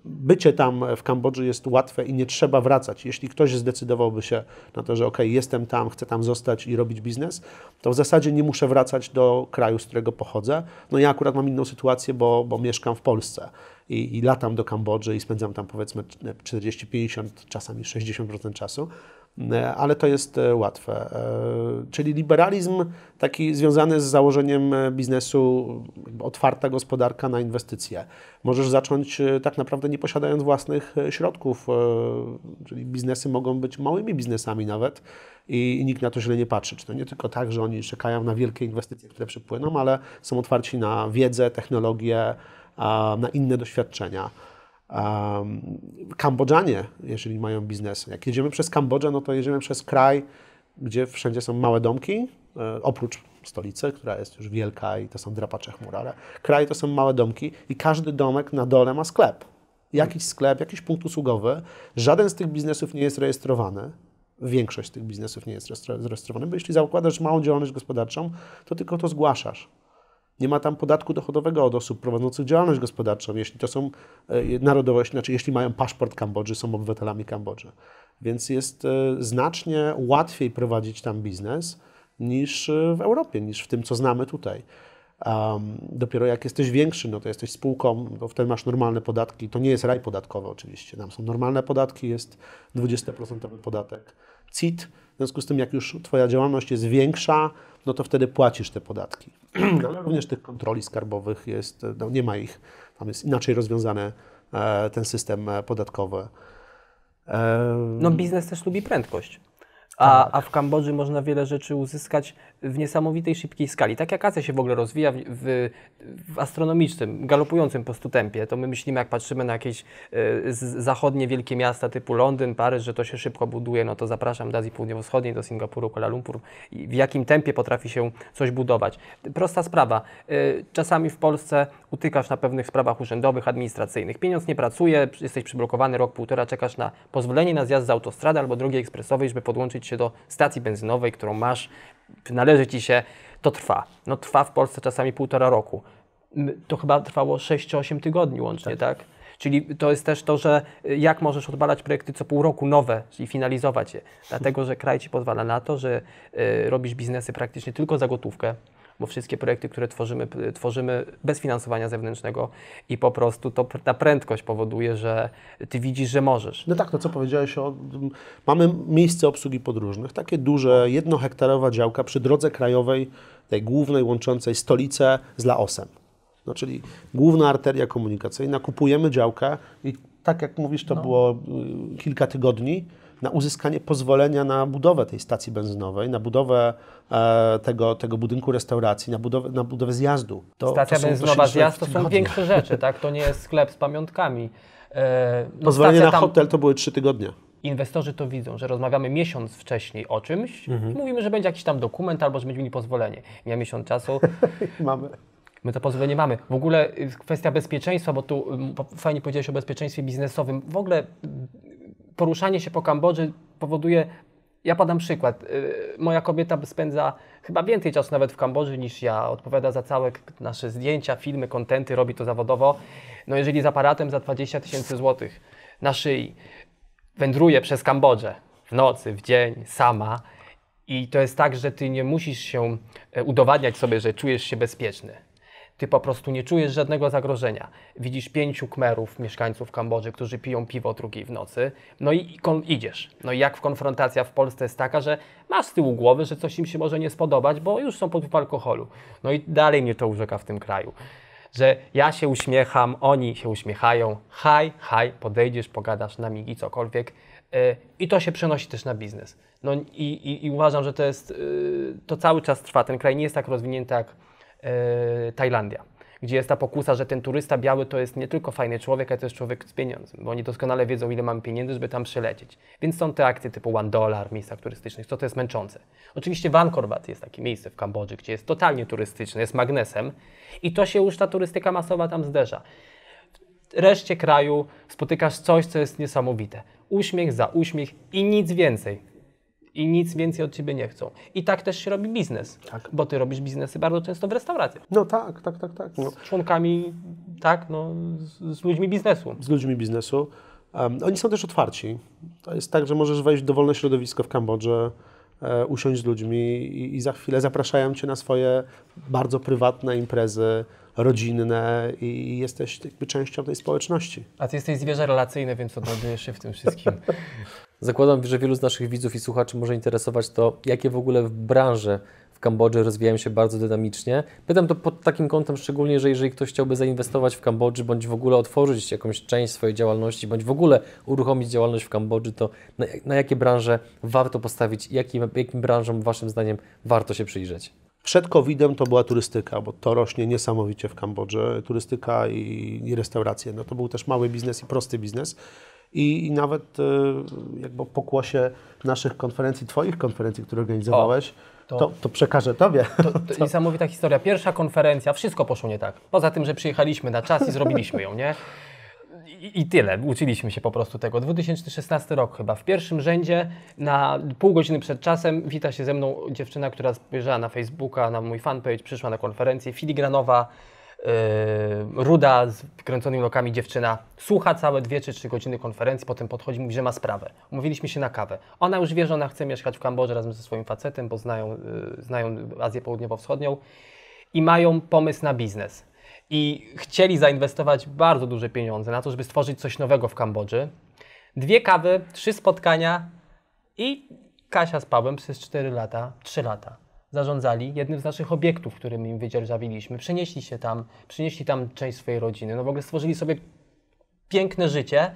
bycie tam w Kambodży jest łatwe i nie trzeba wracać. Jeśli ktoś zdecydowałby się na to, że ok, jestem tam, chcę tam zostać i robić biznes, to w zasadzie nie muszę wracać do kraju, z którego pochodzę. No ja akurat mam inną sytuację, bo, bo mieszkam w Polsce. I, i latam do Kambodży i spędzam tam powiedzmy 40, 50, czasami 60% czasu, E, ale to jest e, łatwe. E, czyli liberalizm taki związany z założeniem biznesu, otwarta gospodarka na inwestycje. Możesz zacząć tak naprawdę nie posiadając własnych środków, czyli biznesy mogą być małymi biznesami nawet i, nikt na to źle nie patrzy. Czy to nie tylko tak, że oni czekają na wielkie inwestycje, które przypłyną, ale są otwarci na wiedzę, technologię, na inne doświadczenia. Um, Kambodżanie, jeżeli mają biznes. Jak jedziemy przez Kambodżę, no to jedziemy przez kraj, gdzie wszędzie są małe domki, e, oprócz stolicy, która jest już wielka i to są drapacze ale Kraj to są małe domki i każdy domek na dole ma sklep. Jakiś sklep, jakiś punkt usługowy. Żaden z tych biznesów nie jest rejestrowany. Większość z tych biznesów nie jest rejestrowany, bo jeśli zakładasz małą działalność gospodarczą, to tylko to zgłaszasz. Nie ma tam podatku dochodowego od osób prowadzących działalność gospodarczą, jeśli to są e, narodowości, znaczy jeśli mają paszport Kambodży, są obywatelami Kambodży. Więc jest e, znacznie łatwiej prowadzić tam biznes niż e, w Europie, niż w tym, co znamy tutaj. Um, dopiero jak jesteś większy, no to jesteś spółką, w wtedy masz normalne podatki. To nie jest raj podatkowy oczywiście. Tam są normalne podatki, jest 20% podatek CIT. W związku z tym, jak już Twoja działalność jest większa, no to wtedy płacisz te podatki. ale również tych kontroli skarbowych jest, no nie ma ich, tam jest inaczej rozwiązany e, ten system e, podatkowy. E, no biznes też lubi prędkość a, tak. a, w Kambodży można wiele rzeczy uzyskać w niesamowitej szybkiej skali. Tak jak Azja się w ogóle rozwija w, w, w astronomicznym, galopującym po tempie, to my myślimy, jak patrzymy na jakieś y, zachodnie wielkie miasta typu Londyn, Paryż, że to się szybko buduje, no to zapraszam do Azji Południowo-Wschodniej, do Singapuru, Kuala Lumpur. I w jakim tempie potrafi się coś budować. Prosta sprawa. Y, czasami w Polsce utykasz na pewnych sprawach urzędowych, administracyjnych. Pieniądz nie pracuje, jesteś przyblokowany rok, półtora, czekasz na pozwolenie na zjazd z autostrady albo drogi ekspresowej, żeby podłączyć się do stacji benzynowej, którą masz, należy ci się, to trwa. No trwa w Polsce czasami półtora roku. To chyba trwało 6 8 tygodni łącznie, tak? tak? Czyli to jest też to, że y, jak możesz odbalać projekty co pół roku nowe i finalizować je. Dlatego, że kraj ci pozwala na to, że y, robisz biznesy praktycznie tylko za gotówkę bo wszystkie projekty, które tworzymy, tworzymy bez finansowania zewnętrznego i po prostu to, ta prędkość powoduje, że ty widzisz, że możesz. No tak, no co powiedziałeś o... Mamy miejsce obsługi podróżnych, takie duże, jednohektarowa działka przy drodze krajowej, tej głównej łączącej stolicę z Laosem. No, czyli główna arteria komunikacyjna, kupujemy działkę i tak jak mówisz, to no. było y, kilka tygodni na uzyskanie pozwolenia na budowę tej stacji benzynowej, na budowę e, tego, tego budynku restauracji, na budowę, na budowę zjazdu. To, Stacja to benzynowa, zjazd to są większe rzeczy, tak? To nie jest sklep z pamiątkami. E, no Pozwolenie na tam... hotel to były trzy tygodnie inwestorzy to widzą, że rozmawiamy miesiąc wcześniej o czymś mhm. i mówimy, że będzie jakiś tam dokument albo że będziemy mieli pozwolenie. Ja miesiąc czasu. mamy. My to pozwolenie mamy. W ogóle y, kwestia bezpieczeństwa, bo tu y, fajnie powiedziałeś o bezpieczeństwie biznesowym. W ogóle poruszanie się po Kambodży powoduje. Ja podam przykład. Y, moja kobieta spędza chyba więcej czasu nawet w Kambodży niż ja. Odpowiada za całe nasze zdjęcia, filmy, kontenty, robi to zawodowo. No jeżeli z aparatem za 20 tysięcy złotych na szyi wędruje przez Kambodżę w nocy, w dzień, sama i to jest tak, że ty nie musisz się e, udowadniać sobie, że czujesz się bezpieczny ty po prostu nie czujesz żadnego zagrożenia. Widzisz pięciu kmerów, mieszkańców Kambodży, którzy piją piwo drugiej w nocy, no i idziesz. No i jak w konfrontacja w Polsce jest taka, że masz z tyłu głowy, że coś im się może nie spodobać, bo już są pod alkoholu. No i dalej mnie to urzeka w tym kraju. Że ja się uśmiecham, oni się uśmiechają, haj, haj, podejdziesz, pogadasz, namigi, cokolwiek. Y, I to się przenosi też na biznes. No i, i, i uważam, że to jest, y, to cały czas trwa. Ten kraj nie jest tak rozwinięty jak E, Tajlandia, gdzie jest ta pokusa, że ten turysta biały to jest nie tylko fajny człowiek, ale to jest człowiek z pieniądzem, bo oni doskonale wiedzą, ile mamy pieniędzy, żeby tam przylecieć. Więc są te akcje typu one dollar w miejscach turystycznych, co to jest męczące. Oczywiście Wat jest takie miejsce w Kambodży, gdzie jest totalnie turystyczne, jest magnesem i to się już ta turystyka masowa tam zderza reszcie kraju spotykasz coś, co jest niesamowite. Uśmiech za uśmiech i nic więcej i nic więcej od ciebie nie chcą. I tak też się robi biznes, tak. bo ty robisz biznesy bardzo często w restauracjach. No tak, tak, tak, tak. No. Z członkami, tak, no, z, z, ludźmi biznesu. Z ludźmi biznesu. Um, oni są też otwarci. To jest tak, że możesz wejść w dowolne środowisko w Kambodży, e, usiąść z ludźmi i, i za chwilę zapraszają cię na swoje bardzo prywatne imprezy rodzinne i jesteś jakby częścią tej społeczności. A ty jesteś zwierzę relacyjne, więc odnajdujesz się w tym wszystkim. Zakładam, że wielu z naszych widzów i słuchaczy może interesować to, jakie w ogóle w branże w Kambodży rozwijają się bardzo dynamicznie. Pytam to pod takim kątem szczególnie, że jeżeli ktoś chciałby zainwestować w Kambodży, bądź w ogóle otworzyć jakąś część swojej działalności, bądź w ogóle uruchomić działalność w Kambodży, to na, na jakie branże warto postawić, jakim, jakim branżom Waszym zdaniem warto się przyjrzeć? Przed COVID-em to była turystyka, bo to rośnie niesamowicie w Kambodży. Turystyka i, i restauracje. No to był też mały biznes i prosty biznes. I, i nawet y, jakby pokłosie naszych konferencji, Twoich konferencji, które organizowałeś, to, to, to, przekażę Tobie. To, to, niesamowita historia. Pierwsza konferencja, wszystko poszło nie tak. Poza tym, że przyjechaliśmy na czas i zrobiliśmy ją, nie? i, tyle. Uczyliśmy się po prostu tego. 2016 rok chyba. W pierwszym rzędzie, na pół godziny przed czasem, wita się ze mną dziewczyna, która spojrzała na Facebooka, na mój fanpage, przyszła na konferencję, filigranowa, yy, ruda, z kręconymi lokami dziewczyna. Słucha całe dwie czy trzy godziny konferencji, potem podchodzi, mówi, że ma sprawę. Umówiliśmy się na kawę. Ona już wie, że ona chce mieszkać w Kambodży razem ze swoim facetem, bo znają, yy, znają Azję Południowo-Wschodnią i mają pomysł na biznes i chcieli zainwestować bardzo duże pieniądze na to, żeby stworzyć coś nowego w Kambodży. Dwie kawy, trzy spotkania i Kasia z Pawłem przez 4 lata, 3 lata zarządzali jednym z naszych obiektów, którym im wydzierżawiliśmy. Przenieśli się tam, przynieśli tam część swojej rodziny. No w ogóle stworzyli sobie piękne życie e,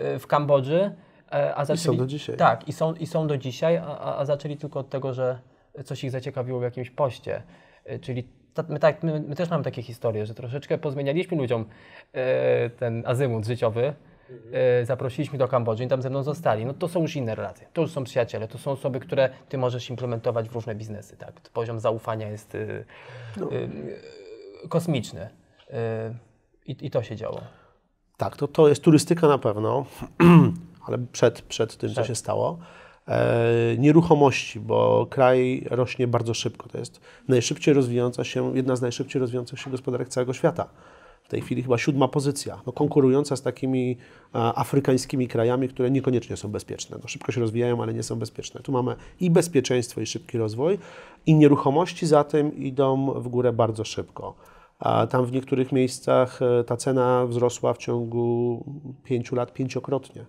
e, w Kambodży. E, a zaczęli, I są do dzisiaj. Tak, i są, i są do dzisiaj, a, a zaczęli tylko od tego, że coś ich zaciekawiło w jakimś poście. Czyli my, tak, my, my, też mamy takie historie, że troszeczkę pozmienialiśmy ludziom e, ten azymut życiowy. Mhm. E, zaprosiliśmy do Kambodży i tam ze mną zostali. No to są już inne relacje, to już są przyjaciele, to są osoby, które ty możesz implementować w różne biznesy. Tak? Poziom zaufania jest e, no. e kosmiczny. E, I, I to się działo. Tak, to, to jest turystyka na pewno, ale przed, przed tym, przed. co tak. się stało. E, nieruchomości, bo kraj rośnie bardzo szybko. To jest najszybciej rozwijająca się, jedna z najszybciej rozwijających się gospodarek całego świata. W tej chwili chyba siódma pozycja, no konkurująca z takimi e, afrykańskimi krajami, które niekoniecznie są bezpieczne. No, szybko się rozwijają, ale nie są bezpieczne. Tu mamy i bezpieczeństwo, i szybki rozwój, i nieruchomości za tym idą w górę bardzo szybko. A tam w niektórych miejscach e, ta cena wzrosła w ciągu pięciu lat pięciokrotnie.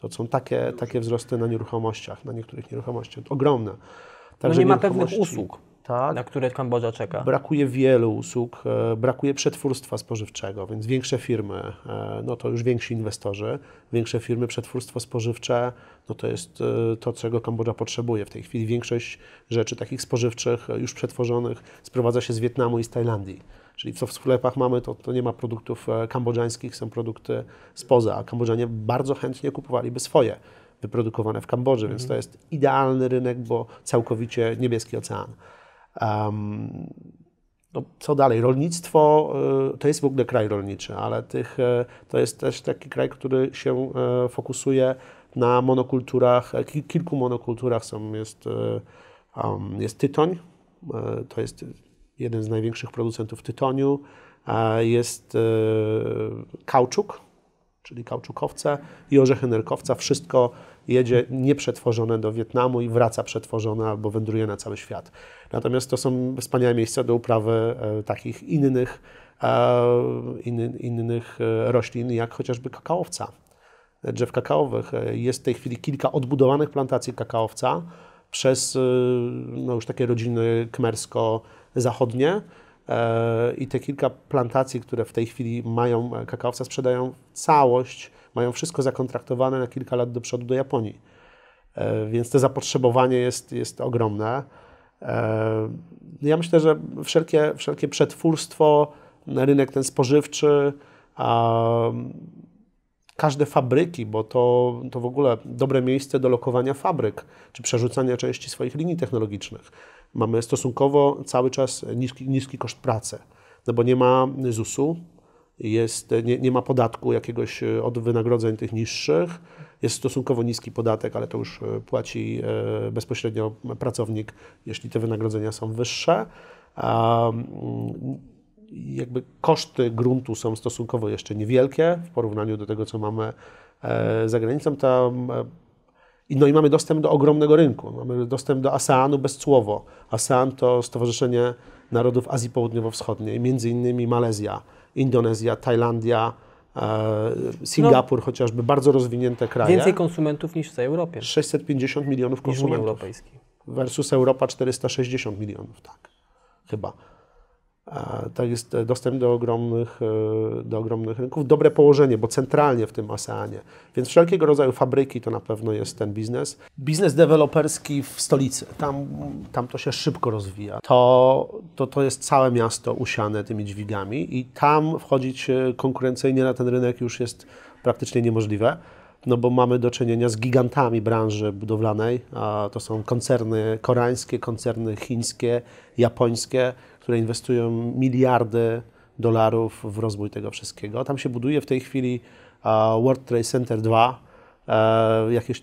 To są takie, takie wzrosty na nieruchomościach, na niektórych nieruchomościach, ogromne. No Także no nie ma pewnych usług, tak, na które Kambodża czeka. Brakuje wielu usług, e, brakuje przetwórstwa spożywczego, więc większe firmy, e, no to już więksi inwestorzy, większe firmy, przetwórstwo spożywcze, no to jest e, to, czego Kambodża potrzebuje w tej chwili. Większość rzeczy takich spożywczych, już przetworzonych, sprowadza się z Wietnamu i z Tajlandii. Czyli co w sklepach mamy, to, to nie ma produktów e, kambodżańskich, są produkty spoza, a Kambodżanie bardzo chętnie kupowaliby swoje wyprodukowane w Kambodży, mhm. więc to jest idealny rynek, bo całkowicie niebieski ocean. Um, no, co dalej? Rolnictwo e, to jest w ogóle kraj rolniczy, ale tych, e, to jest też taki kraj, który się fokusuje na monokulturach, kilku monokulturach są, jest, um, jest tytoń, to jest jeden z największych producentów tytoniu, jest e, kauczuk, czyli kauczukowce i orzechy nerkowca. Wszystko jedzie nieprzetworzone do Wietnamu i wraca przetworzone albo wędruje na cały świat. Natomiast to są wspaniałe miejsca do uprawy e, takich innych, e, innych roślin, jak chociażby kakaowca, drzew kakaowych. Jest w tej chwili kilka odbudowanych plantacji kakaowca przez no, już takie rodziny kmersko zachodnie e, i te kilka plantacji, które w tej chwili mają e, kakaowca, sprzedają całość, mają wszystko zakontraktowane na kilka lat do przodu do Japonii. E, więc to zapotrzebowanie jest, jest ogromne. No ja myślę, że wszelkie, wszelkie przetwórstwo, rynek ten spożywczy, każde fabryki, bo to, to w ogóle dobre miejsce do lokowania fabryk czy przerzucania części swoich linii technologicznych. Mamy stosunkowo cały czas niski, niski koszt pracy, no bo nie ma ZUS-u, jest, nie, nie ma podatku jakiegoś e, od wynagrodzeń tych niższych, jest stosunkowo niski podatek, ale to już e, płaci e, bezpośrednio pracownik, jeśli te wynagrodzenia są wyższe. Mm, jakby koszty gruntu są stosunkowo jeszcze niewielkie w porównaniu do tego, co mamy e, za granicą. Tam, e, no i mamy dostęp do ogromnego rynku. Mamy dostęp do ASEANu bezcłowo. ASEAN to Stowarzyszenie Narodów Azji Południowo-Wschodniej, między innymi Malezja, Indonezja, Tajlandia, e, Singapur no, chociażby, bardzo rozwinięte kraje. Więcej konsumentów niż w całej Europie. 650 milionów konsumentów. Niż Europejskiej. Versus Europa 460 milionów, tak. Chyba. To tak jest e, dostęp do ogromnych, e, do ogromnych rynków, dobre położenie, bo centralnie w tym ASEANie. Więc wszelkiego rodzaju fabryki to na pewno jest ten biznes. Biznes deweloperski w stolicy, tam, tam to się szybko rozwija. To, to, to jest całe miasto usiane tymi dźwigami i tam wchodzić e, konkurencyjnie na ten rynek już jest praktycznie niemożliwe no bo mamy do czynienia z gigantami branży budowlanej, a to są koncerny koreańskie, koncerny chińskie, japońskie, które inwestują miliardy dolarów w rozwój tego wszystkiego. Tam się buduje w tej chwili World Trade Center 2, e, jakieś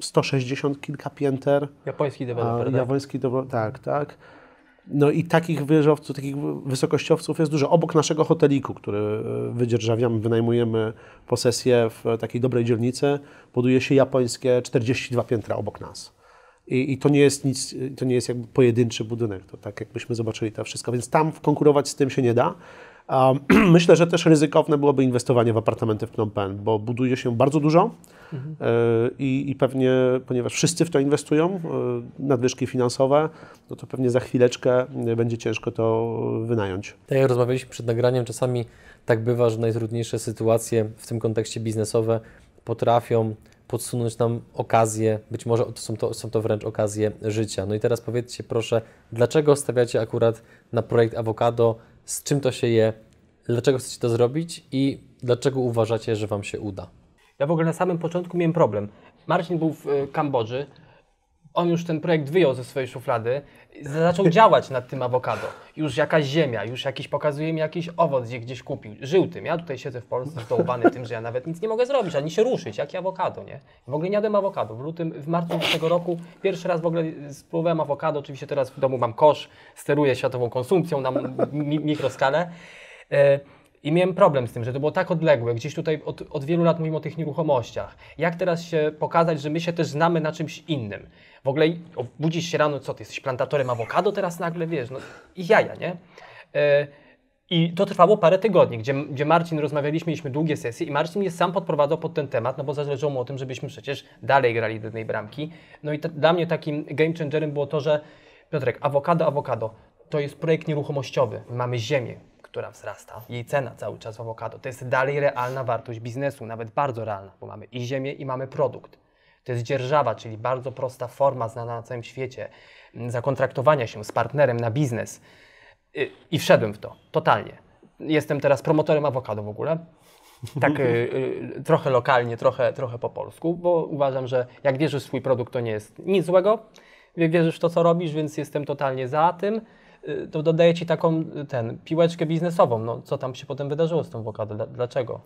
160 kilka pięter. Japoński deweloper. Japoński deweloper, tak, tak. tak. No i takich wieżowców, takich wysokościowców jest dużo. Obok naszego hoteliku, który e, wydzierżawiamy, wynajmujemy posesję w takiej dobrej dzielnicy, buduje się japońskie 42 piętra obok nas. I, I, to nie jest nic, to nie jest jakby pojedynczy budynek, to tak jakbyśmy zobaczyli to wszystko, więc tam konkurować z tym się nie da. myślę, że też ryzykowne byłoby inwestowanie w apartamenty w Phnom Penh, bo buduje się bardzo dużo mhm. E, i, i, pewnie, ponieważ wszyscy w to inwestują, e, nadwyżki finansowe, no to pewnie za chwileczkę e, będzie ciężko to wynająć. Tak jak rozmawialiśmy przed nagraniem, czasami tak bywa, że najtrudniejsze sytuacje w tym kontekście biznesowe potrafią podsunąć nam okazję, być może są to, są to wręcz okazje życia. No i teraz powiedzcie proszę, dlaczego stawiacie akurat na projekt Avocado z czym to się je, dlaczego chcecie to zrobić i dlaczego uważacie, że Wam się uda. Ja w ogóle na samym początku miałem problem. Marcin był w y, Kambodży, on już ten projekt wyjął ze swojej szuflady, zaczął działać nad tym awokado. Już jakaś ziemia, już jakiś pokazuje mi jakiś owoc, gdzie gdzieś kupił. Żył tym. Ja tutaj siedzę w Polsce zdołowany tym, że ja nawet nic nie mogę zrobić, ani się ruszyć. Jakie awokado, nie? W ogóle nie jadłem awokado. W lutym, w marcu tego roku pierwszy raz w ogóle spróbowałem awokado. Oczywiście teraz w domu mam kosz, steruję światową konsumpcją na mi mikroskalę. E, I miałem problem z tym, że to było tak odległe. Gdzieś tutaj od, od, wielu lat mówimy o tych nieruchomościach. Jak teraz się pokazać, że my się też znamy na czymś innym? W ogóle budzisz się rano, co ty jesteś plantatorem awokado teraz nagle, wiesz, no i jaja, nie? E, i to trwało parę tygodni, gdzie, gdzie Marcin rozmawialiśmy, mieliśmy długie sesje i Marcin je sam podprowadzał pod ten temat, no bo zależało mu o tym, żebyśmy przecież dalej grali do jednej bramki. No i dla mnie takim game changerem było to, że Piotrek, awokado, awokado, to jest projekt nieruchomościowy. Mamy ziemię, która wzrasta, jej cena cały czas w awokado. To jest dalej realna wartość biznesu, nawet bardzo realna, bo mamy i ziemię i mamy produkt. To jest dzierżawa, czyli bardzo prosta forma znana na całym świecie mm, zakontraktowania się z partnerem na biznes. Y, I wszedłem w to totalnie. Jestem teraz promotorem awokado w ogóle. Tak y, y, trochę lokalnie, trochę, trochę po polsku, bo uważam, że jak wierzysz w swój produkt, to nie jest nic złego. Wierzysz w to, co robisz, więc jestem totalnie za tym. Y, to dodaje ci taką y, ten, piłeczkę biznesową. No, co tam się potem wydarzyło z tą wokadą? Dlaczego?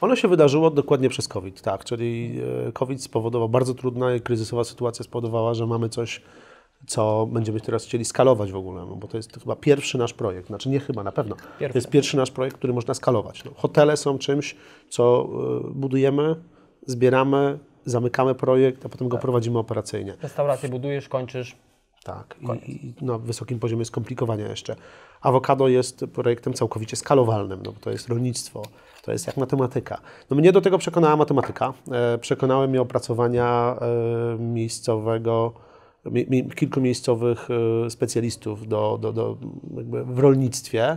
Ono się wydarzyło dokładnie przez COVID, tak. Czyli y, COVID spowodował bardzo trudna i kryzysowa sytuacja spowodowała, że mamy coś co będziemy teraz chcieli skalować w ogóle, no bo to jest chyba pierwszy nasz projekt, znaczy nie chyba, na pewno. Pierwszy. To jest pierwszy nasz projekt, który można skalować. No, hotele są czymś, co budujemy, zbieramy, zamykamy projekt, a potem go tak. prowadzimy operacyjnie. Restaurację budujesz, kończysz. Tak, i, na wysokim poziomie skomplikowania jeszcze. Awokado jest projektem całkowicie skalowalnym, no bo to jest rolnictwo, to jest jak matematyka. No mnie do tego przekonała matematyka. E, przekonały mnie opracowania e, miejscowego, mi, mi, kilku miejscowych e, specjalistów do, do, do, w rolnictwie,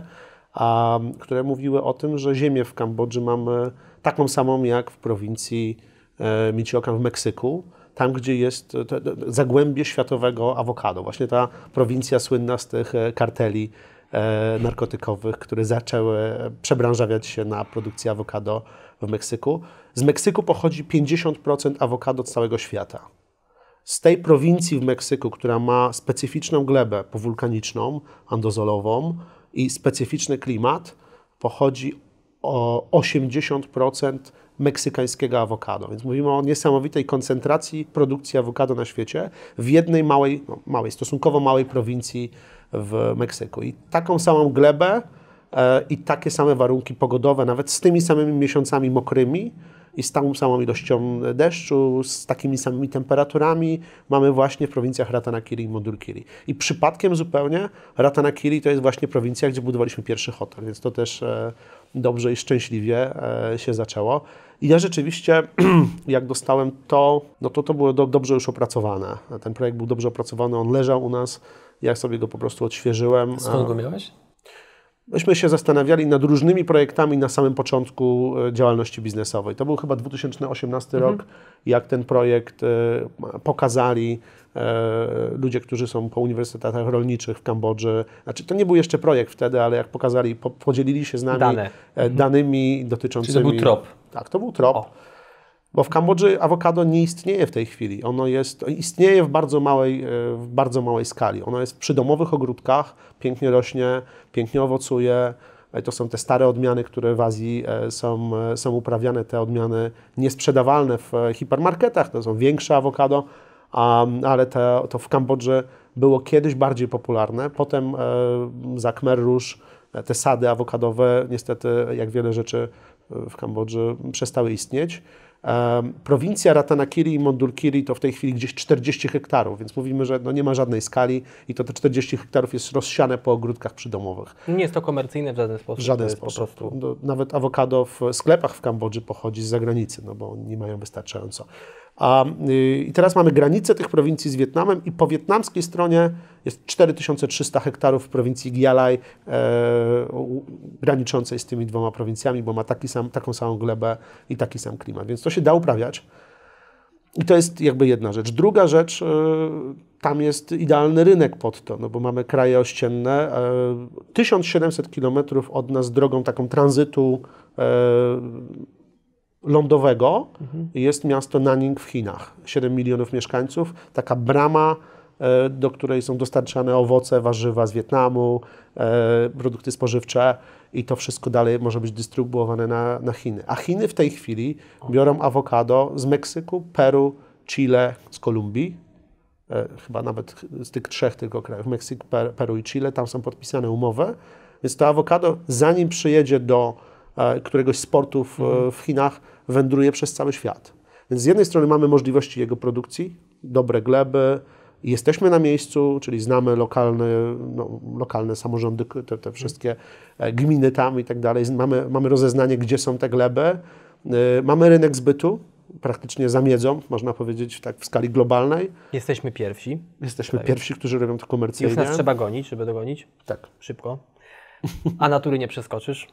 a, które mówiły o tym, że ziemię w Kambodży mamy e, taką samą jak w prowincji e, Michoacán w Meksyku tam gdzie jest e, te, zagłębie światowego awokado, właśnie ta prowincja słynna z tych e, karteli e, narkotykowych, które zaczęły przebranżawiać się na produkcję awokado w Meksyku. Z Meksyku pochodzi 50% awokado całego świata. Z tej prowincji w Meksyku, która ma specyficzną glebę powulkaniczną, andozolową i specyficzny klimat, pochodzi o 80% meksykańskiego awokado. Więc mówimy o niesamowitej koncentracji produkcji awokado na świecie w jednej małej, no małej stosunkowo małej prowincji w Meksyku. I taką samą glebę e, i takie same warunki pogodowe, nawet z tymi samymi miesiącami mokrymi i z tą samą ilością deszczu, z takimi samymi temperaturami mamy właśnie w prowincjach Ratanakiri i Mondulkiri. I przypadkiem zupełnie Ratanakiri to jest właśnie prowincja, gdzie budowaliśmy pierwszy hotel, więc to też e, dobrze i szczęśliwie e, się zaczęło. I ja rzeczywiście, jak dostałem to, no to to było do, dobrze już opracowane. Ten projekt był dobrze opracowany, on leżał u nas, ja sobie go po prostu odświeżyłem. Skąd go miałeś? Myśmy się zastanawiali nad różnymi projektami na samym początku e, działalności biznesowej. To był chyba 2018 mhm. rok, jak ten projekt e, pokazali e, ludzie, którzy są po uniwersytetach rolniczych w Kambodży. Znaczy, to nie był jeszcze projekt wtedy, ale jak pokazali, podzielili się z nami Dane. Mhm. danymi mhm. dotyczącymi. Czyli to był trop. Tak, to był trop. O. Bo w Kambodży awokado nie istnieje w tej chwili. Ono jest, istnieje w bardzo, małej, e, w bardzo małej skali. Ono jest przy domowych ogródkach, pięknie rośnie, pięknie owocuje. E, to są te stare odmiany, które w Azji e, są, są uprawiane, te odmiany niesprzedawalne w hipermarketach. To są większe awokado, ale to, to w Kambodży było kiedyś bardziej popularne. Potem za Khmer Rouge te sady awokadowe niestety, jak wiele rzeczy w Kambodży przestały istnieć. Prowincja Ratanakiri i Mondulkiri to w tej chwili gdzieś 40 hektarów, więc mówimy, że no nie ma żadnej skali i to te 40 hektarów jest rozsiane po ogródkach przydomowych. Nie jest to komercyjne w żaden sposób. W żaden sposób. Prostu... No, nawet awokado w sklepach w Kambodży pochodzi z zagranicy, no bo nie mają wystarczająco. A y, teraz mamy granicę tych prowincji z Wietnamem i po wietnamskiej stronie jest 4300 hektarów w prowincji Gialaj e, graniczącej z tymi dwoma prowincjami, bo ma taki sam, taką samą glebę i taki sam klimat. Więc to się da uprawiać. I to jest jakby jedna rzecz. Druga rzecz, y, tam jest idealny rynek pod to, no bo mamy kraje ościenne. E, y, 1700 kilometrów od nas drogą taką tranzytu y, lądowego mhm. jest miasto Nanning w Chinach. 7 milionów mieszkańców, taka brama, e, do której są dostarczane owoce, warzywa z Wietnamu, e, produkty spożywcze i to wszystko dalej może być dystrybuowane na, na Chiny. A Chiny w tej chwili biorą awokado z Meksyku, Peru, Chile, z Kolumbii, e, chyba nawet z tych trzech tylko krajów, Meksyk, Peru i Chile, tam są podpisane umowy, więc to awokado zanim przyjedzie do któregoś z portów mhm. w Chinach, wędruje przez cały świat. Więc z jednej strony mamy możliwości jego produkcji, dobre gleby, jesteśmy na miejscu, czyli znamy lokalne, no, lokalne samorządy, te, te, wszystkie e, gminy tam i tak dalej. Mamy, mamy rozeznanie, gdzie są te gleby. E, mamy rynek zbytu, praktycznie za miedzą, można powiedzieć, tak w skali globalnej. Jesteśmy pierwsi. Jesteśmy tak. pierwsi, którzy robią to komercyjnie. Już nas trzeba gonić, żeby dogonić. Tak. Szybko. A natury nie przeskoczysz.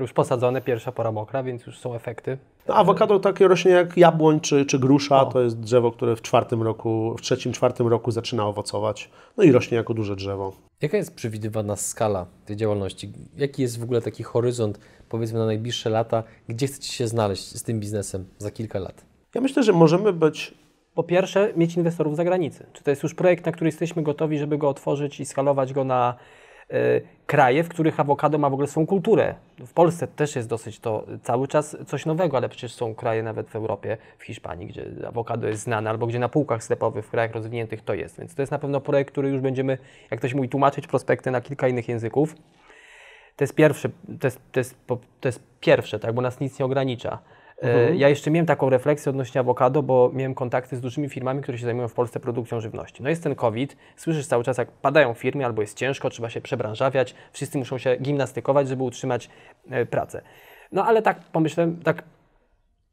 Już posadzone, pierwsza pora mokra, więc już są efekty. No, awokado takie rośnie jak jabłoń czy, czy grusza. O. To jest drzewo, które w czwartym roku, w trzecim, czwartym roku zaczyna owocować. No i rośnie jako duże drzewo. Jaka jest przewidywana skala tej działalności? Jaki jest w ogóle taki horyzont, powiedzmy na najbliższe lata? Gdzie chcecie się znaleźć z tym biznesem za kilka lat? Ja myślę, że możemy być po pierwsze, mieć inwestorów z zagranicy. Czy to jest już projekt, na który jesteśmy gotowi, żeby go otworzyć i skalować go na Y, kraje, w których awokado ma w ogóle swoją kulturę. W Polsce też jest dosyć to cały czas coś nowego, ale przecież są kraje nawet w Europie, w Hiszpanii, gdzie awokado jest znane, albo gdzie na półkach sklepowych, w krajach rozwiniętych to jest. Więc to jest na pewno projekt, który już będziemy, jak ktoś mówi, tłumaczyć prospekty na kilka innych języków. To jest pierwsze, to jest, to jest, to jest pierwsze tak, bo nas nic nie ogranicza. E, mhm. Ja jeszcze miałem taką refleksję odnośnie awokado, bo miałem kontakty z dużymi firmami, które się zajmują w Polsce produkcją żywności. No jest ten COVID, słyszysz cały czas, jak padają firmy, albo jest ciężko, trzeba się przebranżawiać, wszyscy muszą się gimnastykować, żeby utrzymać e, pracę. No ale tak pomyślałem, tak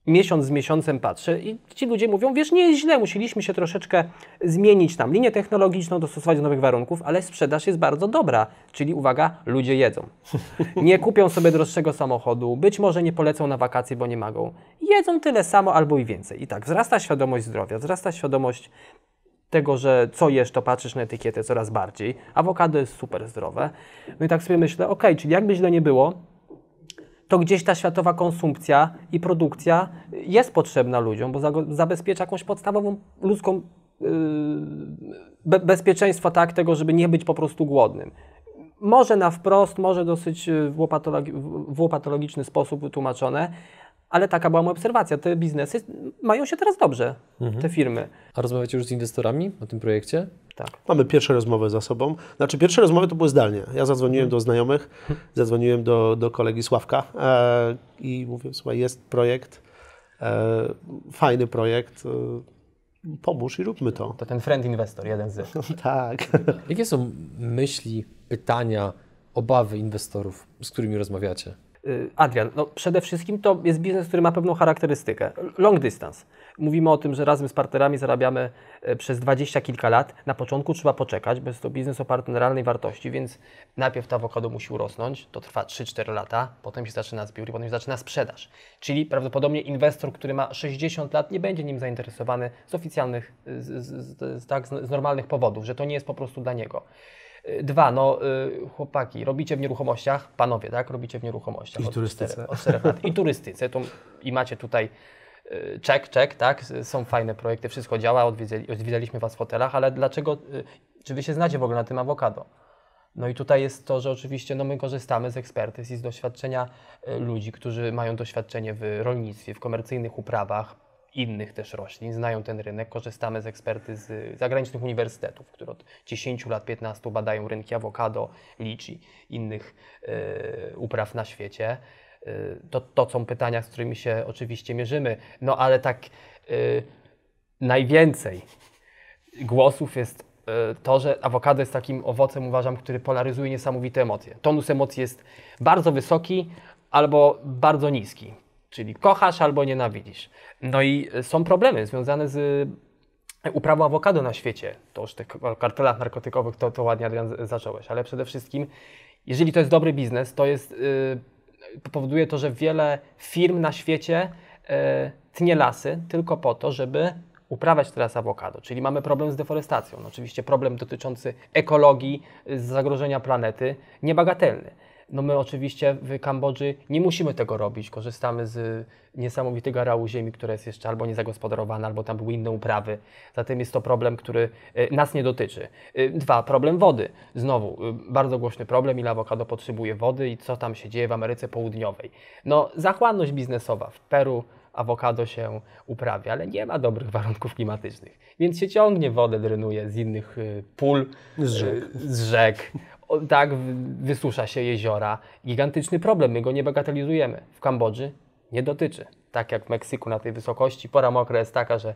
miesiąc z miesiącem patrzę i ci ludzie mówią, wiesz, nie jest źle, musieliśmy się troszeczkę zmienić tam linię technologiczną, dostosować do nowych warunków, ale sprzedaż jest bardzo dobra, czyli uwaga, ludzie jedzą. Nie kupią sobie droższego samochodu, być może nie polecą na wakacje, bo nie mogą. Jedzą tyle samo albo i więcej. I tak, wzrasta świadomość zdrowia, wzrasta świadomość tego, że co jesz, to patrzysz na etykietę coraz bardziej. Awokado jest super zdrowe. No i tak sobie myślę, ok, czyli jakby źle nie było, to gdzieś ta światowa konsumpcja i produkcja jest potrzebna ludziom, bo zabezpiecza jakąś podstawową ludzką y, be bezpieczeństwo, tak, tego, żeby nie być po prostu głodnym. Może na wprost, może dosyć y, w łopatologiczny sposób tłumaczone, ale taka była moja obserwacja. Te biznesy mają się teraz dobrze, mhm. te firmy. A rozmawiacie już z inwestorami o tym projekcie? Tak. Mamy pierwsze rozmowy za sobą. Znaczy, pierwsze rozmowy to były zdalnie. Ja zadzwoniłem do znajomych, mhm. zadzwoniłem do, do kolegi Sławka e, i mówię: Słuchaj, jest projekt, e, fajny projekt. E, pomóż i róbmy to. To ten friend investor, jeden z. tak. Jakie są myśli, pytania, obawy inwestorów, z którymi rozmawiacie? Y, Adrian, no przede wszystkim to jest biznes, który ma pewną charakterystykę. Long distance. Mówimy o tym, że razem z partnerami zarabiamy e, przez dwadzieścia kilka lat. Na początku trzeba poczekać, bo jest to biznes o partneralnej wartości, więc najpierw ta awokado musi urosnąć, to trwa 3-4 lata, potem się zaczyna zbiór i potem się zaczyna sprzedaż. Czyli prawdopodobnie inwestor, który ma 60 lat, nie będzie nim zainteresowany z oficjalnych, z, z, z, tak, z normalnych powodów, że to nie jest po prostu dla niego. Dwa, no y, chłopaki, robicie w nieruchomościach, panowie, tak, robicie w nieruchomościach. I od turystyce. od lat. I turystyce. To, I macie tutaj y, czek, czek, tak, są fajne projekty, wszystko działa, odwiedzali, odwiedzaliśmy Was w hotelach, ale dlaczego, y, czy Wy się znacie w ogóle na tym awokado? No i tutaj jest to, że oczywiście no my korzystamy z ekspertyz i z doświadczenia ludzi, którzy mają doświadczenie w rolnictwie, w komercyjnych uprawach, innych też roślin, znają ten rynek, korzystamy z z zagranicznych uniwersytetów, które od 10 lat, 15 badają rynki awokado, liczy innych e, upraw na świecie. E, to, to są pytania, z którymi się oczywiście mierzymy, no ale tak e, najwięcej głosów jest to, że awokado jest takim owocem, uważam, który polaryzuje niesamowite emocje. Tonus emocji jest bardzo wysoki albo bardzo niski czyli kochasz albo nienawidzisz. No i e, są problemy związane z e, uprawą awokado na świecie. To już tych kartelach narkotykowych to, to ładnie Adrian zacząłeś, ale przede wszystkim, jeżeli to jest dobry biznes, to jest, yy, powoduje to, że wiele firm na świecie yy, tnie lasy tylko po to, żeby uprawiać teraz awokado, czyli mamy problem z deforestacją. No, oczywiście problem dotyczący ekologii, zagrożenia planety, niebagatelny. No my oczywiście w Kambodży nie musimy tego robić. Korzystamy z niesamowitego areału ziemi, która jest jeszcze albo niezagospodarowana, albo tam były inne uprawy. Zatem jest to problem, który e, nas nie dotyczy. E, dwa, problem wody. Znowu, e, bardzo głośny problem, ile awokado potrzebuje wody i co tam się dzieje w Ameryce Południowej. No, zachłanność biznesowa w Peru, awokado się uprawia, ale nie ma dobrych warunków klimatycznych. Więc się ciągnie wodę, drenuje z innych pól, z rzek. Z rzek tak, wysusza się jeziora. Gigantyczny problem, my go nie bagatelizujemy. W Kambodży nie dotyczy. Tak jak w Meksyku na tej wysokości, pora mokra jest taka, że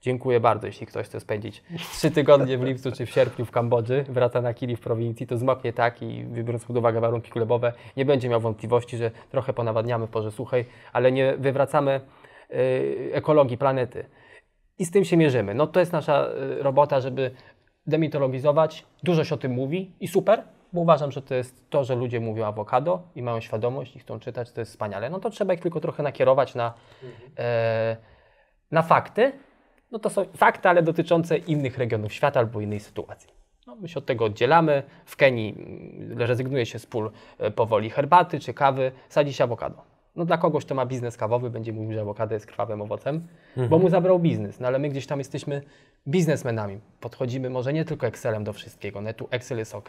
dziękuję bardzo, jeśli ktoś chce spędzić trzy tygodnie w lipcu czy w sierpniu w Kambodży, wraca na Kili w prowincji, to zmoknie tak i biorąc pod uwagę warunki glebowe, nie będzie miał wątpliwości, że trochę ponawadniamy w porze suchej, ale nie wywracamy y, ekologii planety. I z tym się mierzymy. No to jest nasza y, robota, żeby demitologizować. Dużo się o tym mówi i super, bo uważam, że to jest to, że ludzie mówią awokado i mają świadomość i chcą czytać, to jest wspaniale. No to trzeba ich tylko trochę nakierować na, mhm. e, na fakty. No to są fakty, ale dotyczące innych regionów świata albo innej sytuacji. No, my się od tego oddzielamy. W Kenii mm, rezygnuje się z pól e, powoli herbaty czy kawy, sadzi się awokado. No dla kogoś, kto ma biznes kawowy, będzie mówił, że awokado jest krwawym owocem, mhm. bo mu zabrał biznes. No ale my gdzieś tam jesteśmy biznesmenami. Podchodzimy może nie tylko Excelem do wszystkiego. No tu Excel jest ok,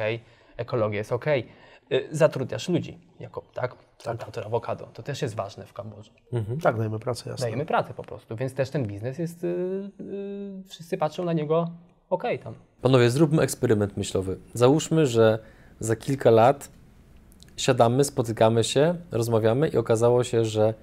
ekologia jest ok. Yy, zatrudniasz ludzi jako, tak? Plantator awokado. To też jest ważne w Kambodży. Mhm. Tak, dajemy pracę, jasne. Dajemy pracę po prostu, więc też ten biznes jest, y, y, wszyscy patrzą na niego ok tam. Panowie, zróbmy eksperyment myślowy. Załóżmy, że za kilka lat siadamy, spotykamy się, rozmawiamy i okazało się, że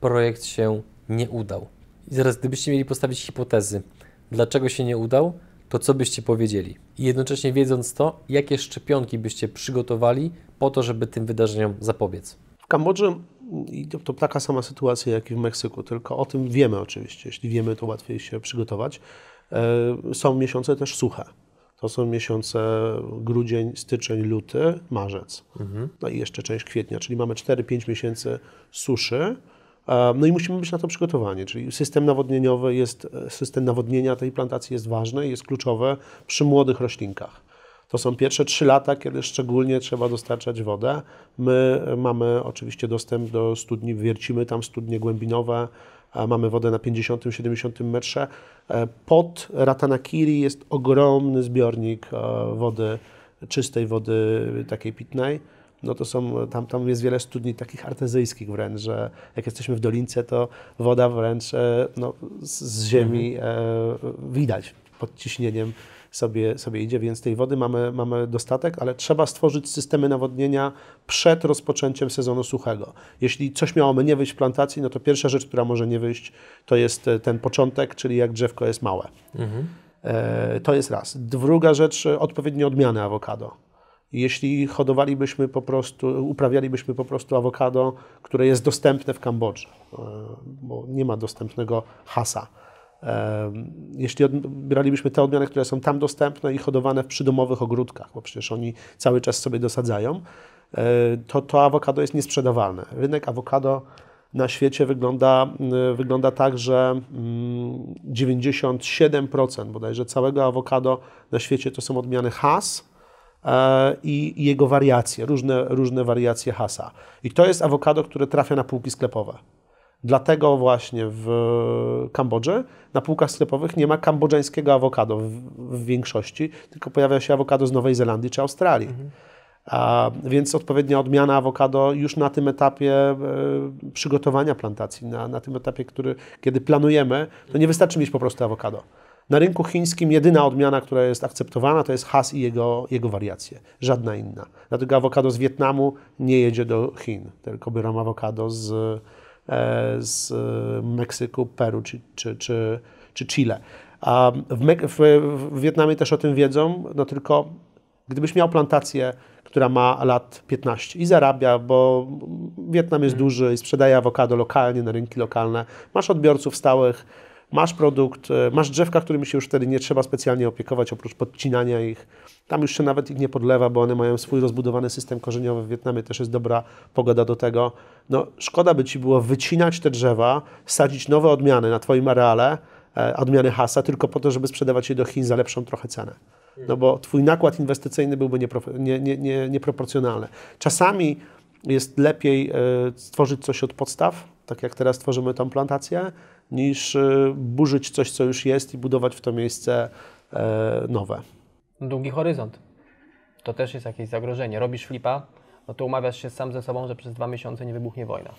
projekt się nie udał. I teraz, gdybyście mieli postawić hipotezy, dlaczego się nie udał, to co byście powiedzieli? I jednocześnie wiedząc to, jakie szczepionki byście przygotowali po to, żeby tym wydarzeniom zapobiec? W Kambodży to, to taka sama sytuacja jak i w Meksyku, tylko o tym wiemy oczywiście. Jeśli wiemy, to łatwiej się przygotować. E, są miesiące też suche to są miesiące grudzień, styczeń, luty, marzec. Mhm. No i jeszcze część kwietnia, czyli mamy 4-5 miesięcy suszy. E, no i musimy być na to przygotowani, czyli system nawodnieniowy jest, e, system nawodnienia tej plantacji jest ważny i jest kluczowy przy młodych roślinkach. To są pierwsze trzy lata, kiedy szczególnie trzeba dostarczać wodę. My e, mamy oczywiście dostęp do studni, wiercimy tam studnie głębinowe, mamy wodę na 50-70 metrze. E, pod Ratanakiri jest ogromny zbiornik e, wody, czystej wody takiej pitnej. No to są, tam, tam jest wiele studni takich artezyjskich wręcz, że jak jesteśmy w dolince, to woda wręcz e, no, z ziemi widać pod ciśnieniem sobie, sobie idzie, więc tej wody mamy, mamy dostatek, ale trzeba stworzyć systemy nawodnienia przed rozpoczęciem sezonu suchego. Jeśli coś miało nie wyjść w plantacji, no to pierwsza rzecz, która może nie wyjść, to jest e, ten początek, czyli jak drzewko jest małe. Mhm. E, to jest raz. Druga rzecz, e, odpowiednie odmiany awokado. Jeśli hodowalibyśmy po prostu, uprawialibyśmy po prostu awokado, które jest dostępne w Kambodży, e, bo nie ma dostępnego hasa jeśli bralibyśmy te odmiany, które są tam dostępne i hodowane w przydomowych ogródkach, bo przecież oni cały czas sobie dosadzają, e, to to awokado jest niesprzedawalne. Rynek awokado na świecie wygląda, wygląda tak, że 97% mm, bodajże całego awokado na świecie to są odmiany has e, i jego wariacje, różne, różne wariacje hasa. I to jest awokado, które trafia na półki sklepowe. Dlatego właśnie w Kambodży na półkach sklepowych nie ma kambodżańskiego awokado w, w większości, tylko pojawia się awokado z Nowej Zelandii czy Australii. Mhm. A, więc odpowiednia odmiana awokado już na tym etapie e, przygotowania plantacji, na, na tym etapie, który, kiedy planujemy, no nie wystarczy mieć po prostu awokado. Na rynku chińskim jedyna odmiana, która jest akceptowana, to jest has i jego, jego wariacje, żadna inna. Dlatego awokado z Wietnamu nie jedzie do Chin, tylko biorą awokado z, E, z e, Meksyku, Peru czy, czy, czy, czy Chile. A w, w, w Wietnamie też o tym wiedzą, no tylko gdybyś miał plantację, która ma lat 15 i zarabia, bo Wietnam jest mhm. duży i sprzedaje awokado lokalnie na rynki lokalne, masz odbiorców stałych, masz produkt, e, masz drzewka, którymi się już wtedy nie trzeba specjalnie opiekować, oprócz podcinania ich. Tam już się nawet ich nie podlewa, bo one mają swój rozbudowany system korzeniowy. W Wietnamie też jest dobra pogoda do tego. No, szkoda by ci było wycinać te drzewa, sadzić nowe odmiany na twoim areale, e, odmiany hasa, tylko po to, żeby sprzedawać je do Chin za lepszą trochę cenę. No bo twój nakład inwestycyjny byłby nie, nie, nie, nieproporcjonalny. Czasami jest lepiej e, stworzyć coś od podstaw, tak jak teraz tworzymy tą plantację, niż y, burzyć coś, co już jest i budować w to miejsce e, nowe. Długi horyzont. To też jest jakieś zagrożenie. Robisz flipa, no to umawiasz się sam ze sobą, że przez dwa miesiące nie wybuchnie wojna.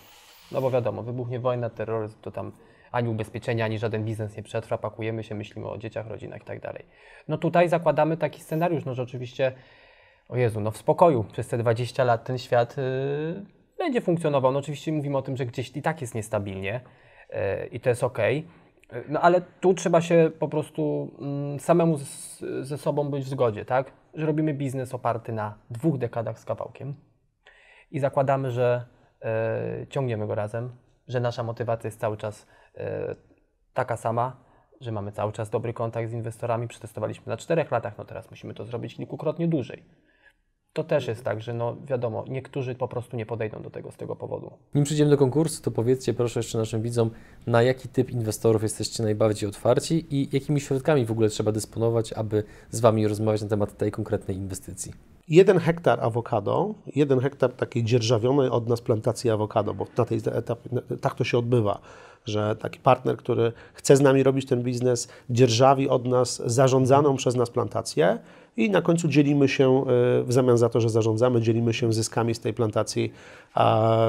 No bo wiadomo, wybuchnie wojna, terroryzm, to tam ani ubezpieczenia, ani żaden biznes nie przetrwa, pakujemy się, myślimy o dzieciach, rodzinach i tak dalej. No tutaj zakładamy taki scenariusz, no że oczywiście, o Jezu, no w spokoju przez te 20 lat ten świat yy, będzie funkcjonował. No oczywiście mówimy o tym, że gdzieś i tak jest niestabilnie, E, i to jest ok. E, no ale tu trzeba się po prostu mm, samemu z, ze sobą być w zgodzie, tak? Że robimy biznes oparty na dwóch dekadach z kawałkiem i zakładamy, że e, ciągniemy go razem, że nasza motywacja jest cały czas taka sama, że mamy cały czas dobry kontakt z inwestorami. Przetestowaliśmy na czterech latach, no teraz musimy to zrobić kilkukrotnie dłużej. To też jest tak, że no wiadomo, niektórzy po prostu nie podejdą do tego z tego powodu. Nim przejdziemy do konkursu, to powiedzcie proszę jeszcze naszym widzom, na jaki typ inwestorów jesteście najbardziej otwarci i jakimi środkami w ogóle trzeba dysponować, aby z Wami rozmawiać na temat tej konkretnej inwestycji. Jeden hektar awokado, jeden hektar takiej dzierżawionej od nas plantacji awokado, bo na tej etapie tak to się odbywa że taki partner, który chce z nami robić ten biznes, dzierżawi od nas zarządzaną przez nas plantację i na końcu dzielimy się, e, w zamian za to, że zarządzamy, dzielimy się zyskami z tej plantacji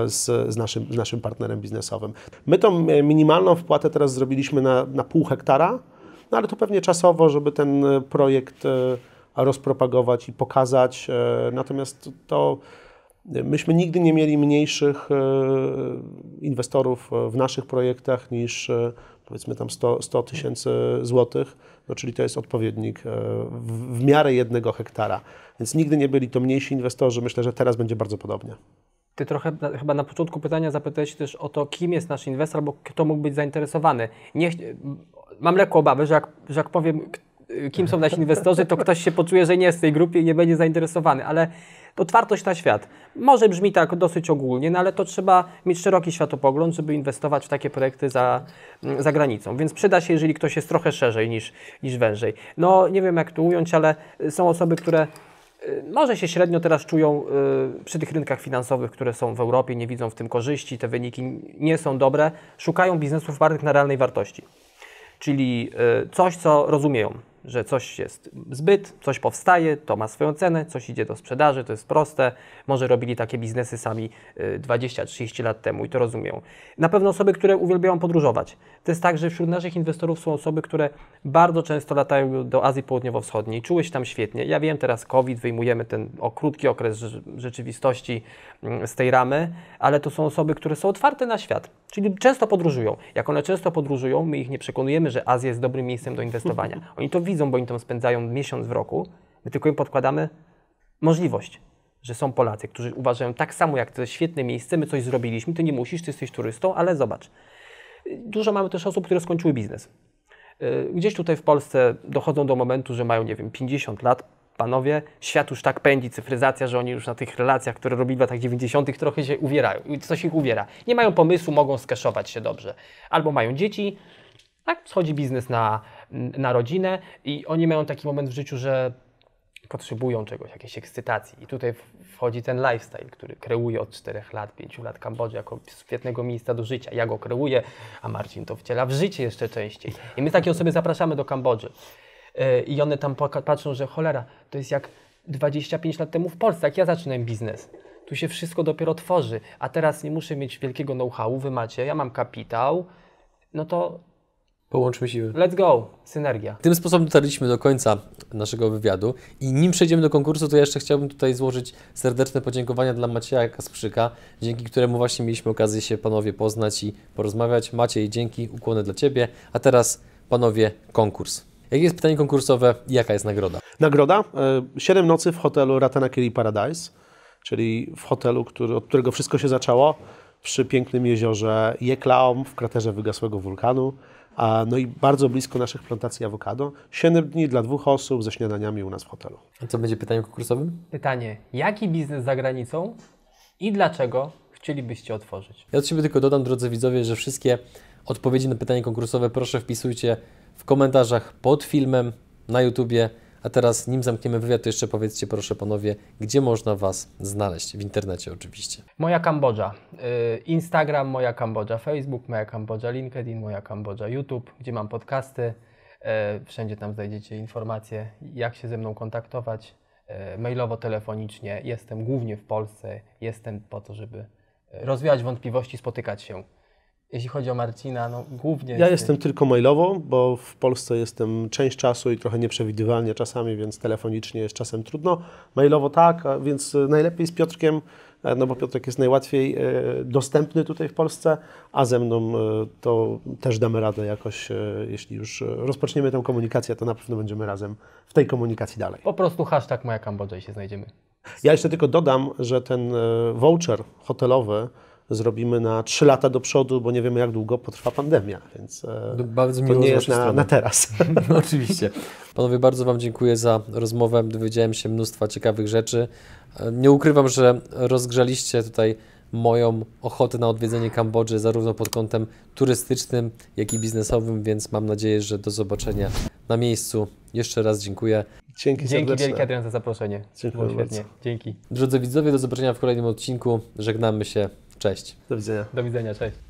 z, z, naszym, z naszym partnerem biznesowym. My tą e, minimalną wpłatę teraz zrobiliśmy na, na pół hektara, no ale to pewnie czasowo, żeby ten e, projekt rozpropagować i pokazać. Natomiast to myśmy nigdy nie mieli mniejszych inwestorów w naszych projektach niż powiedzmy tam 100 tysięcy złotych no czyli to jest odpowiednik e, w, w miarę jednego hektara. Więc nigdy nie byli to mniejsi inwestorzy. Myślę, że teraz będzie bardzo podobnie. Ty trochę na, chyba na początku pytania zapytałeś też o to, kim jest nasz inwestor, albo kto mógł być zainteresowany. Nie, mam lekko obawę, że jak, że jak powiem, Y, kim są nasi inwestorzy, to ktoś się poczuje, że nie jest w tej grupie i nie będzie zainteresowany, ale otwartość na świat. Może brzmi tak dosyć ogólnie, no ale to trzeba mieć szeroki światopogląd, żeby inwestować w takie projekty za, mm, za granicą. Więc przyda się, jeżeli ktoś jest trochę szerzej niż, niż wężej. No nie wiem jak to ująć, ale y, są osoby, które y, może się średnio teraz czują przy tych rynkach finansowych, które są w Europie, nie widzą w tym korzyści, te wyniki nie są dobre, szukają biznesów opartych na realnej wartości. Czyli coś, co rozumieją, że coś jest zbyt, coś powstaje, to ma swoją cenę, coś idzie do sprzedaży, to jest proste. Może robili takie biznesy sami 20-30 y, lat temu i to rozumieją. Na pewno osoby, które uwielbiają podróżować. To jest tak, że wśród naszych inwestorów są osoby, które bardzo często latają do Azji Południowo-Wschodniej, czuły się tam świetnie. Ja wiem, teraz COVID, wyjmujemy ten o, krótki okres rzeczywistości mm, z tej ramy, ale to są osoby, które są otwarte na świat. Czyli często podróżują. Jak one często podróżują, my ich nie przekonujemy, że Azja jest dobrym miejscem do inwestowania. Oni to widzą, bo oni tam spędzają miesiąc w roku. My tylko im podkładamy możliwość, że są Polacy, którzy uważają tak samo jak to jest świetne miejsce, my coś zrobiliśmy, ty nie musisz, ty jesteś turystą, ale zobacz. Dużo mamy też osób, które skończyły biznes. Y, gdzieś tutaj w Polsce dochodzą do momentu, że mają, nie wiem, 50 lat, panowie, świat już tak pędzi, cyfryzacja, że oni już na tych relacjach, które robili w latach 90., trochę się uwierają. Coś ich uwiera. Nie mają pomysłu, mogą skeszować się dobrze. Albo mają dzieci, tak, schodzi biznes na, na rodzinę i oni mają taki moment w życiu, że potrzebują czegoś, jakiejś ekscytacji. I tutaj wchodzi ten lifestyle, który kreuje od 4 lat, 5 lat Kambodży jako świetnego miejsca do życia. Ja go kreuję, a Marcin to wciela w życie jeszcze częściej. I my takie osoby zapraszamy do Kambodży. E, i one tam patrzą, że cholera, to jest jak 25 lat temu w Polsce, jak ja zaczynałem biznes. Tu się wszystko dopiero tworzy, a teraz nie muszę mieć wielkiego know-howu, wy macie, ja mam kapitał, no to Połączmy siły. Let's go, synergia. Tym sposobem dotarliśmy do końca naszego wywiadu i nim przejdziemy do konkursu, to jeszcze chciałbym tutaj złożyć serdeczne podziękowania dla Macieja Kasprzyka, dzięki któremu właśnie mieliśmy okazję się panowie poznać i porozmawiać. Maciej, dzięki, ukłonę dla Ciebie. A teraz panowie konkurs. Jakie jest pytanie konkursowe? Jaka jest nagroda? Nagroda? E, siedem nocy w hotelu Ratanakiri Paradise, czyli w hotelu, który, od którego wszystko się zaczęło, przy pięknym jeziorze Jeklaom w kraterze wygasłego wulkanu. No i bardzo blisko naszych plantacji awokado. Siedem dni dla dwóch osób ze śniadaniami u nas w hotelu. A co będzie pytaniem konkursowym? Pytanie, jaki biznes za granicą i dlaczego chcielibyście otworzyć. Ja od siebie tylko dodam, drodzy widzowie, że wszystkie odpowiedzi na pytanie konkursowe proszę wpisujcie w komentarzach pod filmem na YouTubie. A teraz, nim zamkniemy wywiad, to jeszcze powiedzcie, proszę panowie, gdzie można Was znaleźć? W internecie oczywiście. Moja Kambodża, y, Instagram Moja Kambodża, Facebook Moja Kambodża, LinkedIn Moja Kambodża, YouTube, gdzie mam podcasty. Y, wszędzie tam znajdziecie informacje, jak się ze mną kontaktować y, mailowo, telefonicznie. Jestem głównie w Polsce, jestem po to, żeby rozwijać wątpliwości, spotykać się. Jeśli chodzi o Marcina, no głównie. Ja jestem tylko mailowo, bo w Polsce jestem część czasu i trochę nieprzewidywalnie czasami, więc telefonicznie jest czasem trudno. Mailowo tak, więc najlepiej z Piotrkiem, e, no bo Piotrek jest najłatwiej e, dostępny tutaj w Polsce, a ze mną e, to też damy radę jakoś, jeśli już rozpoczniemy tę komunikację, to na pewno będziemy razem w tej komunikacji dalej. Po prostu hashtag moja Kambodża i się znajdziemy. Ja jeszcze tylko dodam, że ten e, voucher hotelowy zrobimy na 3 lata do przodu, bo nie wiemy, jak długo potrwa pandemia, więc e, no, bardzo to nie jest na, na, teraz. No, oczywiście. Panowie, bardzo Wam dziękuję za rozmowę. Dowiedziałem się mnóstwa ciekawych rzeczy. E, nie ukrywam, że rozgrzaliście tutaj moją ochotę na odwiedzenie Kambodży zarówno pod kątem turystycznym, jak i biznesowym, więc mam nadzieję, że do zobaczenia na miejscu. Jeszcze raz dziękuję. Dzięki Dzięki wielkie Adrian za zaproszenie. Dziękuję Było świetnie. Bardzo. Dzięki. Drodzy widzowie, do zobaczenia w kolejnym odcinku. Żegnamy się. Cześć. Do widzenia. Do widzenia, cześć.